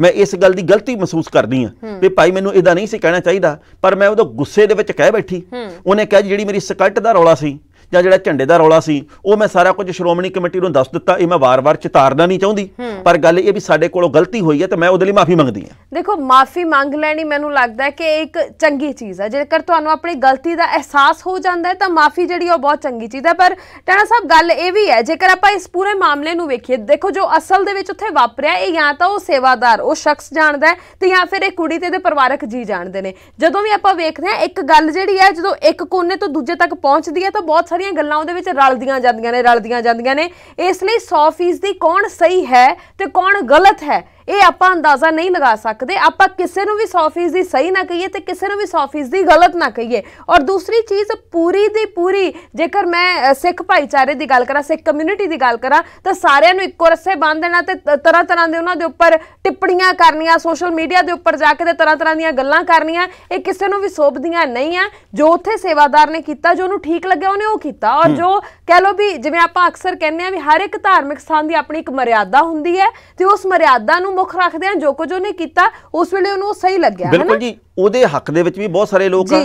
ਮੈਂ ਇਸ ਗੱਲ ਦੀ ਗਲਤੀ ਮਹਿਸੂਸ ਕਰਦੀ ਆ ਵੀ ਭਾਈ ਮੈਨੂੰ ਇਹਦਾ ਨਹੀਂ ਸੀ ਕਹਿਣਾ ਚਾਹੀਦਾ ਪਰ ਮੈਂ ਉਹਦੇ ਗੁੱਸੇ ਦੇ ਵਿੱਚ ਕਹਿ ਬੈਠੀ ਉਹਨੇ ਕਹਿ ਜਿਹੜੀ ਮੇਰੀ ਸਕਰਟ ਦਾ ਰੌਲਾ ਸੀ ਜਾਂ ਜਿਹੜਾ ਝੰਡੇ ਦਾ ਰੌਲਾ ਸੀ ਉਹ ਮੈਂ ਸਾਰਾ ਕੁਝ ਸ਼੍ਰੋਮਣੀ ਕਮੇਟੀ ਨੂੰ ਦੱਸ ਦਿੱਤਾ ਇਹ ਮੈਂ ਵਾਰ-ਵਾਰ ਚਿਤਾਰਨਾ ਨਹੀਂ ਚਾਹੁੰਦੀ ਪਰ ਗੱਲ ਇਹ ਵੀ ਸਾਡੇ ਕੋਲੋਂ ਗਲਤੀ ਹੋਈ ਹੈ ਤੇ ਮੈਂ ਉਹਦੇ ਲਈ ਮਾਫੀ ਮੰਗਦੀ ਹਾਂ ਦੇਖੋ ਮਾਫੀ ਮੰਗ ਲੈਣੀ ਮੈਨੂੰ ਲੱਗਦਾ ਹੈ ਕਿ ਇੱਕ ਚੰਗੀ ਚੀਜ਼ ਹੈ ਜੇਕਰ ਤੁਹਾਨੂੰ ਆਪਣੀ ਗਲਤੀ ਦਾ ਅਹਿਸਾਸ ਹੋ ਜਾਂਦਾ ਹੈ ਤਾਂ ਮਾਫੀ ਜਿਹੜੀ ਉਹ ਬਹੁਤ ਚੰਗੀ ਚੀਜ਼ ਹੈ ਪਰ ਟਾਣਾ ਸਾਹਿਬ ਗੱਲ ਇਹ ਵੀ ਹੈ ਜੇਕਰ ਆਪਾਂ ਇਸ ਪੂਰੇ ਮਾਮਲੇ ਨੂੰ ਵੇਖੀਏ ਦੇਖੋ ਜੋ ਅਸਲ ਦੇ ਵਿੱਚ ਉੱਥੇ ਵਾਪਰਿਆ ਇਹ ਜਾਂ ਤਾਂ ਉਹ ਸੇਵਾਦਾਰ ਉਹ ਸ਼ਖਸ ਜਾਣਦਾ ਹੈ ਤੇ ਜਾਂ ਫਿਰ ਇਹ ਕੁੜੀ ਤੇ ਇਹਦੇ ਪਰਿਵਾਰਕ ਜੀ ਜਾਣਦੇ ਨੇ ਜਦੋਂ ਵੀ ਆਪਾਂ ਵੇਖਦੇ ਹਾਂ ਇੱਕ ਗੱਲ ਜਿਹੜੀ ਹੈ ਜਦੋਂ ਇੱਕ ਕੋਨੇ ਤੋਂ ਦੂਜੇ ਤੱਕ ਪਹੁੰਚਦੀ ਹੈ ਤਾਂ ਬਹੁਤ ਸਾਰੀਆਂ ਗੱਲਾਂ ਉਹਦੇ ਵਿੱਚ ਰਲਦੀਆਂ ਜਾਂਦੀਆਂ ਨੇ ਰਲਦੀਆਂ ਜਾਂਦੀਆਂ ਨੇ ਇਸ ਲਈ 100% ਦੀ ਕੌਣ ਸਹੀ ਹੈ ਤੇ ਕੌਣ ਗਲਤ ਹੈ ਇਹ ਆਪਾਂ ਅੰਦਾਜ਼ਾ ਨਹੀਂ ਲਗਾ ਸਕਦੇ ਆਪਾਂ ਕਿਸੇ ਨੂੰ ਵੀ 100% ਦੀ ਸਹੀ ਨਾ ਕਹੀਏ ਤੇ ਕਿਸੇ ਨੂੰ ਵੀ 100% ਦੀ ਗਲਤ ਨਾ ਕਹੀਏ ਔਰ ਦੂਸਰੀ ਚੀਜ਼ ਪੂਰੀ ਦੀ ਪੂਰੀ ਜੇਕਰ ਮੈਂ ਸਿੱਖ ਭਾਈਚਾਰੇ ਦੀ ਗੱਲ ਕਰਾਂ ਸਿੱਖ ਕਮਿਊਨਿਟੀ ਦੀ ਗੱਲ ਕਰਾਂ ਤਾਂ ਸਾਰਿਆਂ ਨੂੰ ਇੱਕੋ ਰੱਸੇ ਬੰਨ੍ਹ ਦੇਣਾ ਤੇ ਤਰ੍ਹਾਂ ਤਰ੍ਹਾਂ ਦੇ ਉਹਨਾਂ ਦੇ ਉੱਪਰ ਟਿੱਪਣੀਆਂ ਕਰਨੀਆਂ ਸੋਸ਼ਲ ਮੀਡੀਆ ਦੇ ਉੱਪਰ ਜਾ ਕੇ ਤੇ ਤਰ੍ਹਾਂ ਤਰ੍ਹਾਂ ਦੀਆਂ ਗੱਲਾਂ ਕਰਨੀਆਂ ਇਹ ਕਿਸੇ ਨੂੰ ਵੀ ਸੋਭਦੀਆਂ ਨਹੀਂ ਆ ਜੋ ਉੱਥੇ ਸੇਵਾਦਾਰ ਨੇ ਕੀਤਾ ਜੋ ਉਹਨੂੰ ਠੀਕ ਲੱਗਿਆ ਉਹਨੇ ਉਹ ਕੀਤਾ ਔਰ ਜੋ ਕਹਿ ਲੋ ਵੀ ਜਿਵੇਂ ਆਪਾਂ ਅਕਸਰ ਕਹਿੰਦੇ ਆ ਵੀ ਹਰ ਇੱਕ ਧਾਰਮਿਕ ਸਥਾਨ ਦੀ ਆਪਣੀ ਇੱਕ ਮਰਿਆਦਾ ਹੁੰਦੀ ਹੈ ਤੇ ਉਸ ਮਰਿਆਦਾ ਨੂੰ ਨੂੰ ਮੁੱਖ ਰੱਖਦੇ ਆ ਜੋ ਕੁਝ ਉਹਨੇ ਕੀਤਾ ਉਸ ਵੇਲੇ ਉਹਨੂੰ ਸਹੀ ਲੱਗਿਆ ਹੈ ਨਾ ਬਿਲਕੁਲ ਜੀ ਉਹਦੇ ਹੱਕ ਦੇ ਵਿੱਚ ਵੀ ਬਹੁਤ ਸਾਰੇ ਲੋਕ ਆ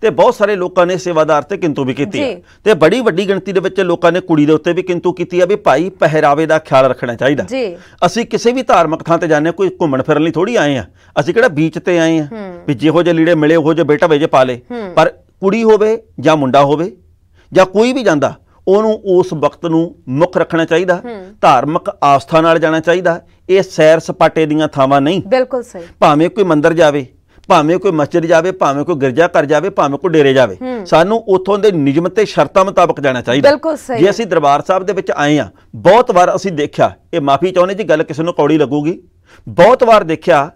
ਤੇ ਬਹੁਤ ਸਾਰੇ ਲੋਕਾਂ ਨੇ ਸੇਵਾਦਾਰ ਤੇ ਕਿੰਤੂ ਵੀ ਕੀਤੀ ਤੇ ਬੜੀ ਵੱਡੀ ਗਿਣਤੀ ਦੇ ਵਿੱਚ ਲੋਕਾਂ ਨੇ ਕੁੜੀ ਦੇ ਉੱਤੇ ਵੀ ਕਿੰਤੂ ਕੀਤੀ ਆ ਵੀ ਭਾਈ ਪਹਿਰਾਵੇ ਦਾ ਖਿਆਲ ਰੱਖਣਾ ਚਾਹੀਦਾ ਜੀ ਅਸੀਂ ਕਿਸੇ ਵੀ ਧਾਰਮਿਕ ਥਾਂ ਤੇ ਜਾਂਦੇ ਕੋਈ ਘੁੰਮਣ ਫਿਰਨ ਲਈ ਥੋੜੀ ਆਏ ਆ ਅਸੀਂ ਕਿਹੜਾ ਬੀਚ ਤੇ ਆਏ ਆ ਵੀ ਜਿਹੋ ਜਿਹੇ ਲੀੜੇ ਮਿਲੇ ਉਹੋ ਜਿਹੇ ਬੇਟਾ ਵੇਜੇ ਪਾ ਲੇ ਪਰ ਕੁੜੀ ਹੋਵੇ ਜਾਂ ਮੁੰਡਾ ਹੋਵੇ ਜਾਂ ਕੋਈ ਵੀ ਜਾਂਦਾ ਉਹਨੂੰ ਉਸ ਵਕਤ ਨੂੰ ਮੁੱਖ ਰੱਖਣਾ ਚਾਹੀਦਾ ਧਾਰਮਿਕ ਆਸਥਾ ਨਾਲ ਜਾਣਾ ਚਾਹੀਦਾ ਇਹ ਸੈਰ ਸਪਾਟੇ ਦੀਆਂ ਥਾਵਾਂ ਨਹੀਂ ਬਿਲਕੁਲ ਸਹੀ ਭਾਵੇਂ ਕੋਈ ਮੰਦਿਰ ਜਾਵੇ ਭਾਵੇਂ ਕੋਈ ਮਸਜਿਦ ਜਾਵੇ ਭਾਵੇਂ ਕੋਈ ਗਿਰਜਾ ਘਰ ਜਾਵੇ ਭਾਵੇਂ ਕੋਈ ਡੇਰੇ ਜਾਵੇ ਸਾਨੂੰ ਉਥੋਂ ਦੇ ਨਿਯਮ ਤੇ ਸ਼ਰਤਾਂ ਮੁਤਾਬਕ ਜਾਣਾ ਚਾਹੀਦਾ ਬਿਲਕੁਲ ਸਹੀ ਜੇ ਅਸੀਂ ਦਰਬਾਰ ਸਾਹਿਬ ਦੇ ਵਿੱਚ ਆਏ ਆ ਬਹੁਤ ਵਾਰ ਅਸੀਂ ਦੇਖਿਆ ਇਹ ਮਾਫੀ ਚਾਹੁੰਦੇ ਜੀ ਗੱਲ ਕਿਸੇ ਨੂੰ ਕੌੜੀ ਲੱਗੂਗੀ ਬਹੁਤ ਵਾਰ ਦੇਖਿਆ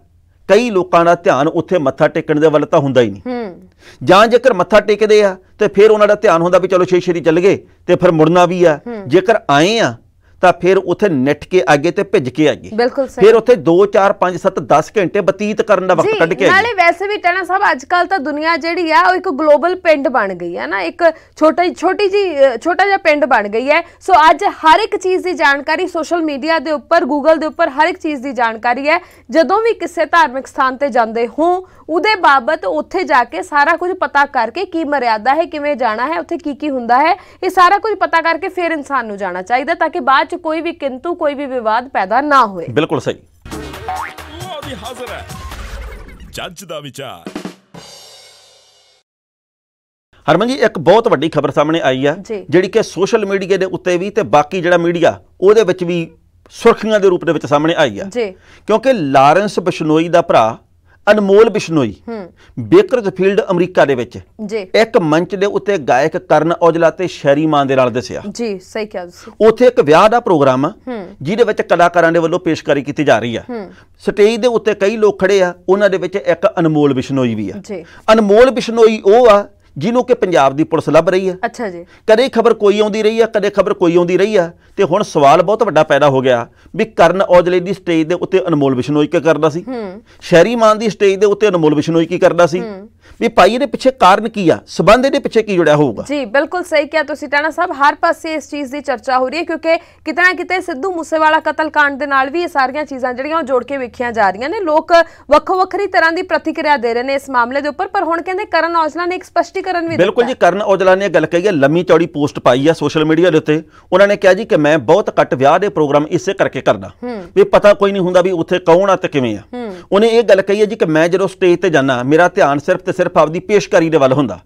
ਕਈ ਲੋਕਾਂ ਦਾ ਧਿਆਨ ਉੱਥੇ ਮੱਥਾ ਟੇਕਣ ਦੇ ਵੱਲ ਤਾਂ ਹੁੰਦਾ ਹੀ ਨਹੀਂ ਜਾਂ ਜੇਕਰ ਮੱਥਾ ਟੇਕਦੇ ਆ ਤੇ ਫਿਰ ਉਹਨਾਂ ਦਾ ਧਿਆਨ ਹੁੰਦਾ ਵੀ ਚਲੋ ਛੇ ਛੇਰੀ ਚੱਲ ਗਏ ਤੇ ਫਿਰ ਮੁੜਨਾ ਵੀ ਆ ਜੇਕਰ ਆਏ ਆ ਤਾਂ ਫਿਰ ਉਥੇ ਨਿੱਟ ਕੇ ਅੱਗੇ ਤੇ ਭਿੱਜ ਕੇ ਆਗੇ ਫਿਰ ਉਥੇ 2 4 5 7 10 ਘੰਟੇ ਬਤੀਤ ਕਰਨ ਦਾ ਵਕਤ ਕੱਢ ਕੇ ਆਗੇ ਨਾਲੇ ਵੈਸੇ ਵੀ ਟਣਾ ਸਾਹਿਬ ਅੱਜ ਕੱਲ ਤਾਂ ਦੁਨੀਆ ਜਿਹੜੀ ਆ ਉਹ ਇੱਕ ਗਲੋਬਲ ਪਿੰਡ ਬਣ ਗਈ ਹੈ ਨਾ ਇੱਕ ਛੋਟਾ ਛੋਟੀ ਜੀ ਛੋਟਾ ਜਿਹਾ ਪਿੰਡ ਬਣ ਗਈ ਹੈ ਸੋ ਅੱਜ ਹਰ ਇੱਕ ਚੀਜ਼ ਦੀ ਜਾਣਕਾਰੀ ਸੋਸ਼ਲ ਮੀਡੀਆ ਦੇ ਉੱਪਰ ਗੂਗਲ ਦੇ ਉੱਪਰ ਹਰ ਇੱਕ ਚੀਜ਼ ਦੀ ਜਾਣਕਾਰੀ ਹੈ ਜਦੋਂ ਵੀ ਕਿਸੇ ਧਾਰਮਿਕ ਸਥਾਨ ਤੇ ਜਾਂਦੇ ਹੋ ਉਹਦੇ ਬਾਬਤ ਉੱਥੇ ਜਾ ਕੇ ਸਾਰਾ ਕੁਝ ਪਤਾ ਕਰਕੇ ਕੀ ਮਰਿਆਦਾ ਹੈ ਕਿਵੇਂ ਜਾਣਾ ਹੈ ਉੱਥੇ ਕੀ ਕੀ ਹੁੰਦਾ ਹੈ ਇਹ ਸਾਰਾ ਕੁਝ ਪਤਾ ਕਰਕੇ ਫਿਰ ਇਨਸਾਨ ਨੂੰ ਜਾਣਾ ਚਾਹੀਦਾ ਤਾਂ ਕਿ ਬਾਅਦ 'ਚ ਕੋਈ ਵੀ ਕਿੰਤੂ ਕੋਈ ਵੀ ਵਿਵਾਦ ਪੈਦਾ ਨਾ ਹੋਏ ਬਿਲਕੁਲ ਸਹੀ ਉਹ ਹਾਜ਼ਰ ਹੈ ਜੱਜ ਦਾ ਵਿਚਾਰ ਹਰਮਨ ਜੀ ਇੱਕ ਬਹੁਤ ਵੱਡੀ ਖਬਰ ਸਾਹਮਣੇ ਆਈ ਆ ਜਿਹੜੀ ਕਿ ਸੋਸ਼ਲ ਮੀਡੀਆ ਦੇ ਉੱਤੇ ਵੀ ਤੇ ਬਾਕੀ ਜਿਹੜਾ ਮੀਡੀਆ ਉਹਦੇ ਵਿੱਚ ਵੀ ਸੁਰਖੀਆਂ ਦੇ ਰੂਪ ਦੇ ਵਿੱਚ ਸਾਹਮਣੇ ਆਈ ਆ ਕਿਉਂਕਿ ਲਾਰੈਂਸ ਬਿਸ਼ਨੋਈ ਦਾ ਭਰਾ ਅਨਮੋਲ ਬਿਸ਼ਨੋਈ ਫੀਲਡ ਅਮਰੀਕਾ ਦੇ ਵਿੱਚ ਜੀ ਇੱਕ ਮੰਚ ਦੇ ਉੱਤੇ ਗਾਇਕ ਕਰਨ ਔਜਲਾ ਤੇ ਸ਼ੈਰੀ ਮਾਨ ਦੇ ਨਾਲ ਦੱਸਿਆ ਜੀ ਸਹੀ ਕਿਹਾ ਤੁਸੀਂ ਉੱਥੇ ਇੱਕ ਵਿਆਹ ਦਾ ਪ੍ਰੋਗਰਾਮ ਆ ਜਿਹਦੇ ਵਿੱਚ ਕਲਾਕਾਰਾਂ ਦੇ ਵੱਲੋਂ ਪੇਸ਼ਕਾਰੀ ਕੀਤੀ ਜਾ ਰਹੀ ਆ ਸਟੇਜ ਦੇ ਉੱਤੇ ਕਈ ਲੋਕ ਖੜੇ ਆ ਉਹਨਾਂ ਦੇ ਵਿੱਚ ਇੱਕ ਅਨਮੋਲ ਬਿਸ਼ਨੋਈ ਵੀ ਆ ਜੀ ਅਨਮੋਲ ਬਿਸ਼ਨੋਈ ਉਹ ਆ ਜਿਹਨੂੰ ਕਿ ਪੰਜਾਬ ਦੀ ਪੁਲਿਸ ਲੱਭ ਰਹੀ ਹੈ ਅੱਛਾ ਜੀ ਕਦੇ ਖਬਰ ਕੋਈ ਆਉਂਦੀ ਰਹੀ ਹੈ ਕਦੇ ਖਬਰ ਕੋਈ ਆਉਂਦੀ ਰਹੀ ਹੈ ਤੇ ਹੁਣ ਸਵਾਲ ਬਹੁਤ ਵੱਡਾ ਪੈਦਾ ਹੋ ਗਿਆ ਵੀ ਕਰਨ ਔਜਲੇ ਦੀ ਸਟੇਜ ਦੇ ਉੱਤੇ ਅਨਮੋਲ ਵਿਸ਼ਨੋਈ ਕੀ ਕਰਦਾ ਸੀ ਸ਼ਹਿਰੀ ਮਾਨ ਦੀ ਸਟੇਜ ਦੇ ਉੱਤੇ ਅਨਮੋਲ ਵਿਸ਼ਨੋਈ ਕੀ ਕਰਦਾ ਸੀ ਵੀ ਭਾਈ ਇਹਦੇ ਪਿੱਛੇ ਕਾਰਨ ਕੀ ਆ ਸਬੰਧ ਇਹਦੇ ਪਿੱਛੇ ਕੀ ਜੁੜਿਆ ਹੋਊਗਾ ਜੀ ਬਿਲਕੁਲ ਸਹੀ ਕਿਹਾ ਤੁਸੀਂ ਟਾਣਾ ਸਾਹਿਬ ਹਰ ਪਾਸੇ ਇਸ ਚੀਜ਼ ਦੀ ਚਰਚਾ ਹੋ ਰਹੀ ਹੈ ਕਿਉਂਕਿ ਕਿਤਨਾ ਕਿਤੇ ਸਿੱਧੂ ਮੂਸੇਵਾਲਾ ਕਤਲकांड ਦੇ ਨਾਲ ਵੀ ਇਹ ਸਾਰੀਆਂ ਚੀਜ਼ਾਂ ਜਿਹੜੀਆਂ ਉਹ ਜੋੜ ਕੇ ਵੇਖੀਆਂ ਜਾ ਰਹੀਆਂ ਨੇ ਲੋਕ ਵੱਖੋ ਵੱਖਰੀ ਤਰ੍ਹਾਂ ਦੀ ਪ੍ਰਤੀਕਿਰਿਆ ਦੇ ਰਹੇ ਨੇ ਇਸ ਮਾਮਲੇ ਦੇ ਉੱਪਰ ਪਰ ਹੁਣ ਕਹਿੰਦੇ ਕਰਨ ਔਜਲਾ ਨੇ ਇੱਕ ਸਪਸ਼ਟੀਕਰਨ ਵੀ ਬਿਲਕੁਲ ਜੀ ਕਰਨ ਔਜਲਾ ਨੇ ਗੱਲ ਕਹੀ ਹੈ ਲੰਮੀ ਚੌੜੀ ਪੋਸਟ ਪਾਈ ਆ ਸੋਸ਼ਲ ਮੀਡੀਆ ਦੇ ਉੱਤੇ ਉਹਨਾਂ ਨੇ ਕਿਹਾ ਜੀ ਕਿ ਮੈਂ ਬਹੁਤ ਘੱਟ ਵਿਆਹ ਦੇ ਪ੍ਰੋਗਰਾਮ ਇਸੇ ਕਰਕੇ ਕਰਦਾ ਵੀ ਪਤਾ ਕੋਈ ਨਹੀਂ ਹੁੰਦਾ ਵੀ ਉੱਥੇ ਕੌਣ ਆ ਤੇ ਕਿਵੇਂ ਆ ਉਹਨੇ ਇਹ ਗੱਲ ਕਹੀ ਹੈ ਜੀ ਕਿ ਮੈਂ ਜਦੋਂ ਸਟੇਜ ਤੇ ਜਾਣਾ ਮੇਰਾ ਧਿਆਨ ਸਿਰਫ ਤੇ ਸਿਰਫ ਆਪਦੀ ਪੇਸ਼ਕਾਰੀ ਦੇ ਵੱਲ ਹੁੰਦਾ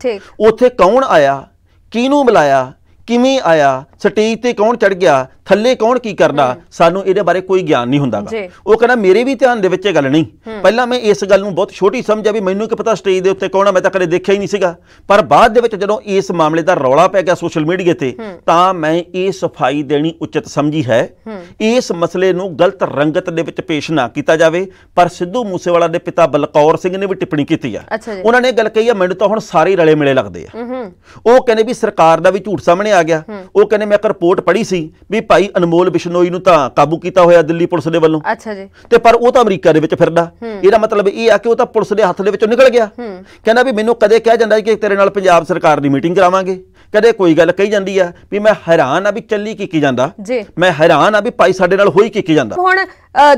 ਉੱਥੇ ਕੌਣ ਆਇਆ ਕਿਹਨੂੰ ਬੁਲਾਇਆ ਕਿਵੇਂ ਆਇਆ ਸਟੇਜ ਤੇ ਕੌਣ ਚੜ ਗਿਆ ਥੱਲੇ ਕੌਣ ਕੀ ਕਰਦਾ ਸਾਨੂੰ ਇਹਦੇ ਬਾਰੇ ਕੋਈ ਗਿਆਨ ਨਹੀਂ ਹੁੰਦਾ ਉਹ ਕਹਿੰਦਾ ਮੇਰੇ ਵੀ ਧਿਆਨ ਦੇ ਵਿੱਚ ਇਹ ਗੱਲ ਨਹੀਂ ਪਹਿਲਾਂ ਮੈਂ ਇਸ ਗੱਲ ਨੂੰ ਬਹੁਤ ਛੋਟੀ ਸਮਝਿਆ ਵੀ ਮੈਨੂੰ ਕੀ ਪਤਾ ਸਟੇਜ ਦੇ ਉੱਤੇ ਕੌਣ ਆ ਮੈਂ ਤਾਂ ਕਦੇ ਦੇਖਿਆ ਹੀ ਨਹੀਂ ਸੀਗਾ ਪਰ ਬਾਅਦ ਦੇ ਵਿੱਚ ਜਦੋਂ ਇਸ ਮਾਮਲੇ ਦਾ ਰੌਲਾ ਪੈ ਗਿਆ ਸੋਸ਼ਲ ਮੀਡੀਆ ਤੇ ਤਾਂ ਮੈਂ ਇਹ ਸਫਾਈ ਦੇਣੀ ਉਚਿਤ ਸਮਝੀ ਹੈ ਇਸ ਮਸਲੇ ਨੂੰ ਗਲਤ ਰੰਗਤ ਦੇ ਵਿੱਚ ਪੇਸ਼ ਨਾ ਕੀਤਾ ਜਾਵੇ ਪਰ ਸਿੱਧੂ ਮੂਸੇਵਾਲਾ ਦੇ ਪਿਤਾ ਬਲਕੌਰ ਸਿੰਘ ਨੇ ਵੀ ਟਿੱਪਣੀ ਕੀਤੀ ਆ ਉਹਨਾਂ ਨੇ ਗੱਲ ਕਹੀ ਆ ਮੈਨੂੰ ਤਾਂ ਹੁਣ ਸਾਰੇ ਰਲੇ ਮਿਲੇ ਲੱਗਦੇ ਆ ਉਹ ਕਹਿੰਦੇ ਵੀ ਸਰਕਾਰ ਦਾ ਵੀ ਝੂਠ ਸਾਹਮਣੇ ਆ ਗਿਆ ਉਹ ਕਹਿੰਦੇ ਨੇ ਮੈਂ ਇੱਕ ਰਿਪੋਰਟ ਪੜ੍ਹੀ ਸੀ ਵੀ ਭਾਈ ਅਨਮੋਲ ਬਿਸ਼ਨੋਈ ਨੂੰ ਤਾਂ ਕਾਬੂ ਕੀਤਾ ਹੋਇਆ ਦਿੱਲੀ ਪੁਲਿਸ ਦੇ ਵੱਲੋਂ ਅੱਛਾ ਜੀ ਤੇ ਪਰ ਉਹ ਤਾਂ ਅਮਰੀਕਾ ਦੇ ਵਿੱਚ ਫਿਰਦਾ ਇਹਦਾ ਮਤਲਬ ਇਹ ਆ ਕਿ ਉਹ ਤਾਂ ਪੁਲਿਸ ਦੇ ਹੱਥ ਦੇ ਵਿੱਚੋਂ ਨਿਕਲ ਗਿਆ ਕਹਿੰਦਾ ਵੀ ਮੈਨੂੰ ਕਦੇ ਕਿਹਾ ਜਾਂਦਾ ਕਿ ਤੇਰੇ ਨਾਲ ਪੰਜਾਬ ਸਰਕਾਰ ਦੀ ਮੀਟਿੰਗ ਕਰਾਵਾਂਗੇ ਕਦੇ ਕੋਈ ਗੱਲ ਕਹੀ ਜਾਂਦੀ ਆ ਵੀ ਮੈਂ ਹੈਰਾਨ ਆ ਵੀ ਚੱਲੀ ਕੀ ਕੀ ਜਾਂਦਾ ਮੈਂ ਹੈਰਾਨ ਆ ਵੀ ਭਾਈ ਸਾਡੇ ਨਾਲ ਹੋਈ ਕੀ ਕੀ ਜਾਂਦਾ ਹੁਣ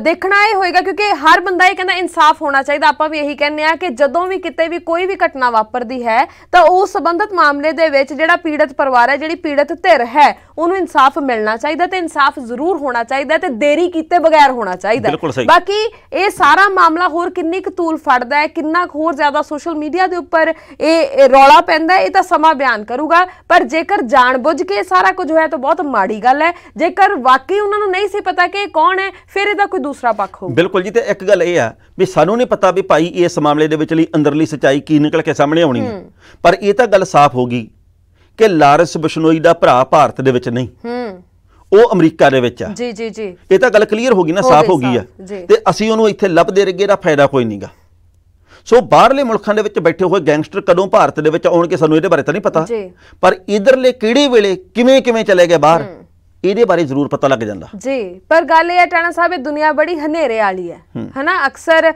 ਦੇਖਣਾ ਇਹ ਹੋਏਗਾ ਕਿਉਂਕਿ ਹਰ ਬੰਦਾ ਇਹ ਕਹਿੰਦਾ ਇਨਸਾਫ ਹੋਣਾ ਚਾਹੀਦਾ ਆਪਾਂ ਵੀ ਇਹੀ ਕਹਿੰਦੇ ਆ ਕਿ ਜਦੋਂ ਵੀ ਕਿਤੇ ਵੀ ਕੋਈ ਵੀ ਘਟਨਾ ਵਾਪਰਦੀ ਹੈ ਤਾਂ ਉਸ ਸੰਬੰਧਤ ਮਾਮਲੇ ਦੇ ਵਿੱਚ ਜਿਹੜਾ ਪੀੜਤ ਪਰਿਵਾਰ ਹੈ ਜਿਹੜੀ ਪੀੜਤ ਧਿਰ ਹੈ ਉਹਨੂੰ ਇਨਸਾਫ ਮਿਲਣਾ ਚਾਹੀਦਾ ਤੇ ਇਨਸਾਫ ਜ਼ਰੂਰ ਹੋਣਾ ਚਾਹੀਦਾ ਤੇ ਦੇਰੀ ਕੀਤੇ ਬਗੈਰ ਹੋਣਾ ਚਾਹੀਦਾ ਬਾਕੀ ਇਹ ਸਾਰਾ ਮਾਮਲਾ ਹੋਰ ਕਿੰਨੀ ਕੁ ਤੂਲ ਫੜਦਾ ਹੈ ਕਿੰਨਾ ਹੋਰ ਜ਼ਿਆਦਾ ਸੋਸ਼ਲ ਮੀਡੀਆ ਦੇ ਉੱਪਰ ਇਹ ਰੌਲਾ ਪੈਂਦਾ ਇਹ ਤਾਂ ਸਮਾਂ ਬਿਆਨ ਕਰੂਗਾ ਪਰ ਜੇਕਰ ਜਾਣਬੁੱਝ ਕੇ ਸਾਰਾ ਕੁਝ ਹੋਇਆ ਤਾਂ ਬਹੁਤ ਮਾੜੀ ਗੱਲ ਹੈ ਜੇਕਰ ਵਾਕਈ ਉਹਨਾਂ ਨੂੰ ਨਹੀਂ ਸੀ ਪਤਾ ਕਿ ਇਹ ਕੌਣ ਹੈ ਫਿਰ ਇਹ ਕੋਈ ਦੂਸਰਾ ਪੱਖ ਹੋਊ ਬਿਲਕੁਲ ਜੀ ਤੇ ਇੱਕ ਗੱਲ ਇਹ ਆ ਵੀ ਸਾਨੂੰ ਨਹੀਂ ਪਤਾ ਵੀ ਭਾਈ ਇਸ ਮਾਮਲੇ ਦੇ ਵਿੱਚ ਲਈ ਅੰਦਰਲੀ ਸਚਾਈ ਕੀ ਨਿਕਲ ਕੇ ਸਾਹਮਣੇ ਆਉਣੀ ਹੈ ਪਰ ਇਹ ਤਾਂ ਗੱਲ ਸਾਫ਼ ਹੋ ਗਈ ਕਿ ਲਾਰਸ ਬਸ਼ਨੋਈ ਦਾ ਭਰਾ ਭਾਰਤ ਦੇ ਵਿੱਚ ਨਹੀਂ ਹੂੰ ਉਹ ਅਮਰੀਕਾ ਦੇ ਵਿੱਚ ਆ ਜੀ ਜੀ ਜੀ ਇਹ ਤਾਂ ਗੱਲ ਕਲੀਅਰ ਹੋ ਗਈ ਨਾ ਸਾਫ਼ ਹੋ ਗਈ ਆ ਤੇ ਅਸੀਂ ਉਹਨੂੰ ਇੱਥੇ ਲੱਭਦੇ ਰਗੇ ਦਾ ਫਾਇਦਾ ਕੋਈ ਨਹੀਂਗਾ ਸੋ ਬਾਹਰਲੇ ਮੁਲਕਾਂ ਦੇ ਵਿੱਚ ਬੈਠੇ ਹੋਏ ਗੈਂਗਸਟਰ ਕਦੋਂ ਭਾਰਤ ਦੇ ਵਿੱਚ ਆਉਣਗੇ ਸਾਨੂੰ ਇਹਦੇ ਬਾਰੇ ਤਾਂ ਨਹੀਂ ਪਤਾ ਪਰ ਇਧਰਲੇ ਕਿਹੜੇ ਵੇਲੇ ਕਿਵੇਂ ਕਿਵੇਂ ਚਲੇ ਗਏ ਬਾਹਰ ਇਹਦੇ ਬਾਰੇ ਜ਼ਰੂਰ ਪਤਾ ਲੱਗ ਜਾਂਦਾ ਜੀ ਪਰ ਗੱਲ ਇਹ ਹੈ ਟਾਣਾ ਸਾਹਿਬ ਇਹ ਦੁਨੀਆ ਬੜੀ ਹਨੇਰੇ ਵਾਲੀ ਹੈ ਹਨਾ ਅਕਸਰ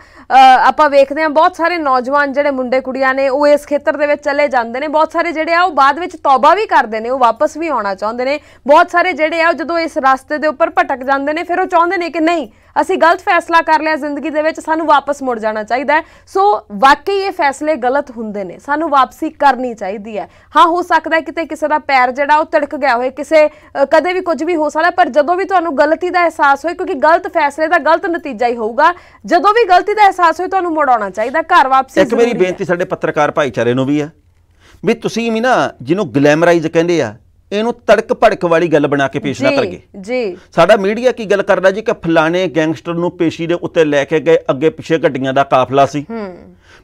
ਆਪਾਂ ਵੇਖਦੇ ਹਾਂ ਬਹੁਤ ਸਾਰੇ ਨੌਜਵਾਨ ਜਿਹੜੇ ਮੁੰਡੇ ਕੁੜੀਆਂ ਨੇ ਉਹ ਇਸ ਖੇਤਰ ਦੇ ਵਿੱਚ ਚਲੇ ਜਾਂਦੇ ਨੇ ਬਹੁਤ ਸਾਰੇ ਜਿਹੜੇ ਆ ਉਹ ਬਾਅਦ ਵਿੱਚ ਤੌਬਾ ਵੀ ਕਰਦੇ ਨੇ ਉਹ ਵਾਪਸ ਵੀ ਆਉਣਾ ਚਾਹੁੰਦੇ ਨੇ ਬਹੁਤ ਸਾਰੇ ਜਿਹੜੇ ਆ ਜਦੋਂ ਇਸ ਰਸਤੇ ਦੇ ਉੱਪਰ ਭਟਕ ਜਾਂਦੇ ਨੇ ਫਿਰ ਉਹ ਚਾਹੁੰਦੇ ਨੇ ਕਿ ਨਹੀਂ ਅਸੀਂ ਗਲਤ ਫੈਸਲਾ ਕਰ ਲਿਆ ਜ਼ਿੰਦਗੀ ਦੇ ਵਿੱਚ ਸਾਨੂੰ ਵਾਪਸ ਮੁੜ ਜਾਣਾ ਚਾਹੀਦਾ ਹੈ ਸੋ ਵਾਕਈ ਇਹ ਫੈਸਲੇ ਗਲਤ ਹੁੰਦੇ ਨੇ ਸਾਨੂੰ ਵਾਪਸੀ ਕਰਨੀ ਚਾਹੀਦੀ ਹੈ ਹਾਂ ਹੋ ਸਕਦਾ ਕਿਤੇ ਕਿਸੇ ਦਾ ਪੈਰ ਜਿਹੜਾ ਉਹ ਤੜਕ ਗਿਆ ਹੋਵੇ ਕਿਸੇ ਕਦੇ ਵੀ ਕੁਝ ਵੀ ਹੋ ਸਕਦਾ ਪਰ ਜਦੋਂ ਵੀ ਤੁਹਾਨੂੰ ਗਲਤੀ ਦਾ ਅਹਿਸਾਸ ਹੋਏ ਕਿਉਂਕਿ ਗਲਤ ਫੈਸਲੇ ਦਾ ਗਲਤ ਨਤੀਜਾ ਹੀ ਹੋਊਗਾ ਜਦੋਂ ਵੀ ਗਲਤੀ ਦਾ ਅਹਿਸਾਸ ਹੋਏ ਤੁਹਾਨੂੰ ਮੁੜਾਉਣਾ ਚਾਹੀਦਾ ਘਰ ਵਾਪਸੀ ਇੱਕ ਮੇਰੀ ਬੇਨਤੀ ਸਾਡੇ ਪੱਤਰਕਾਰ ਭਾਈਚਾਰੇ ਨੂੰ ਵੀ ਹੈ ਵੀ ਤੁਸੀਂ ਵੀ ਨਾ ਜਿਹਨੂੰ ਗਲੈਮਰਾਈਜ਼ ਕਹਿੰਦੇ ਆ ਇਹਨੂੰ ਤੜਕ ਭੜਕ ਵਾਲੀ ਗੱਲ ਬਣਾ ਕੇ ਪੇਸ਼ ਨਾ ਕਰਗੇ ਜੀ ਸਾਡਾ ਮੀਡੀਆ ਕੀ ਗੱਲ ਕਰਦਾ ਜੀ ਕਿ ਫਲਾਣੇ ਗੈਂਗਸਟਰ ਨੂੰ ਪੇਸ਼ੀ ਦੇ ਉੱਤੇ ਲੈ ਕੇ ਗਏ ਅੱਗੇ ਪਿੱਛੇ ਗੱਡੀਆਂ ਦਾ ਕਾਫਲਾ ਸੀ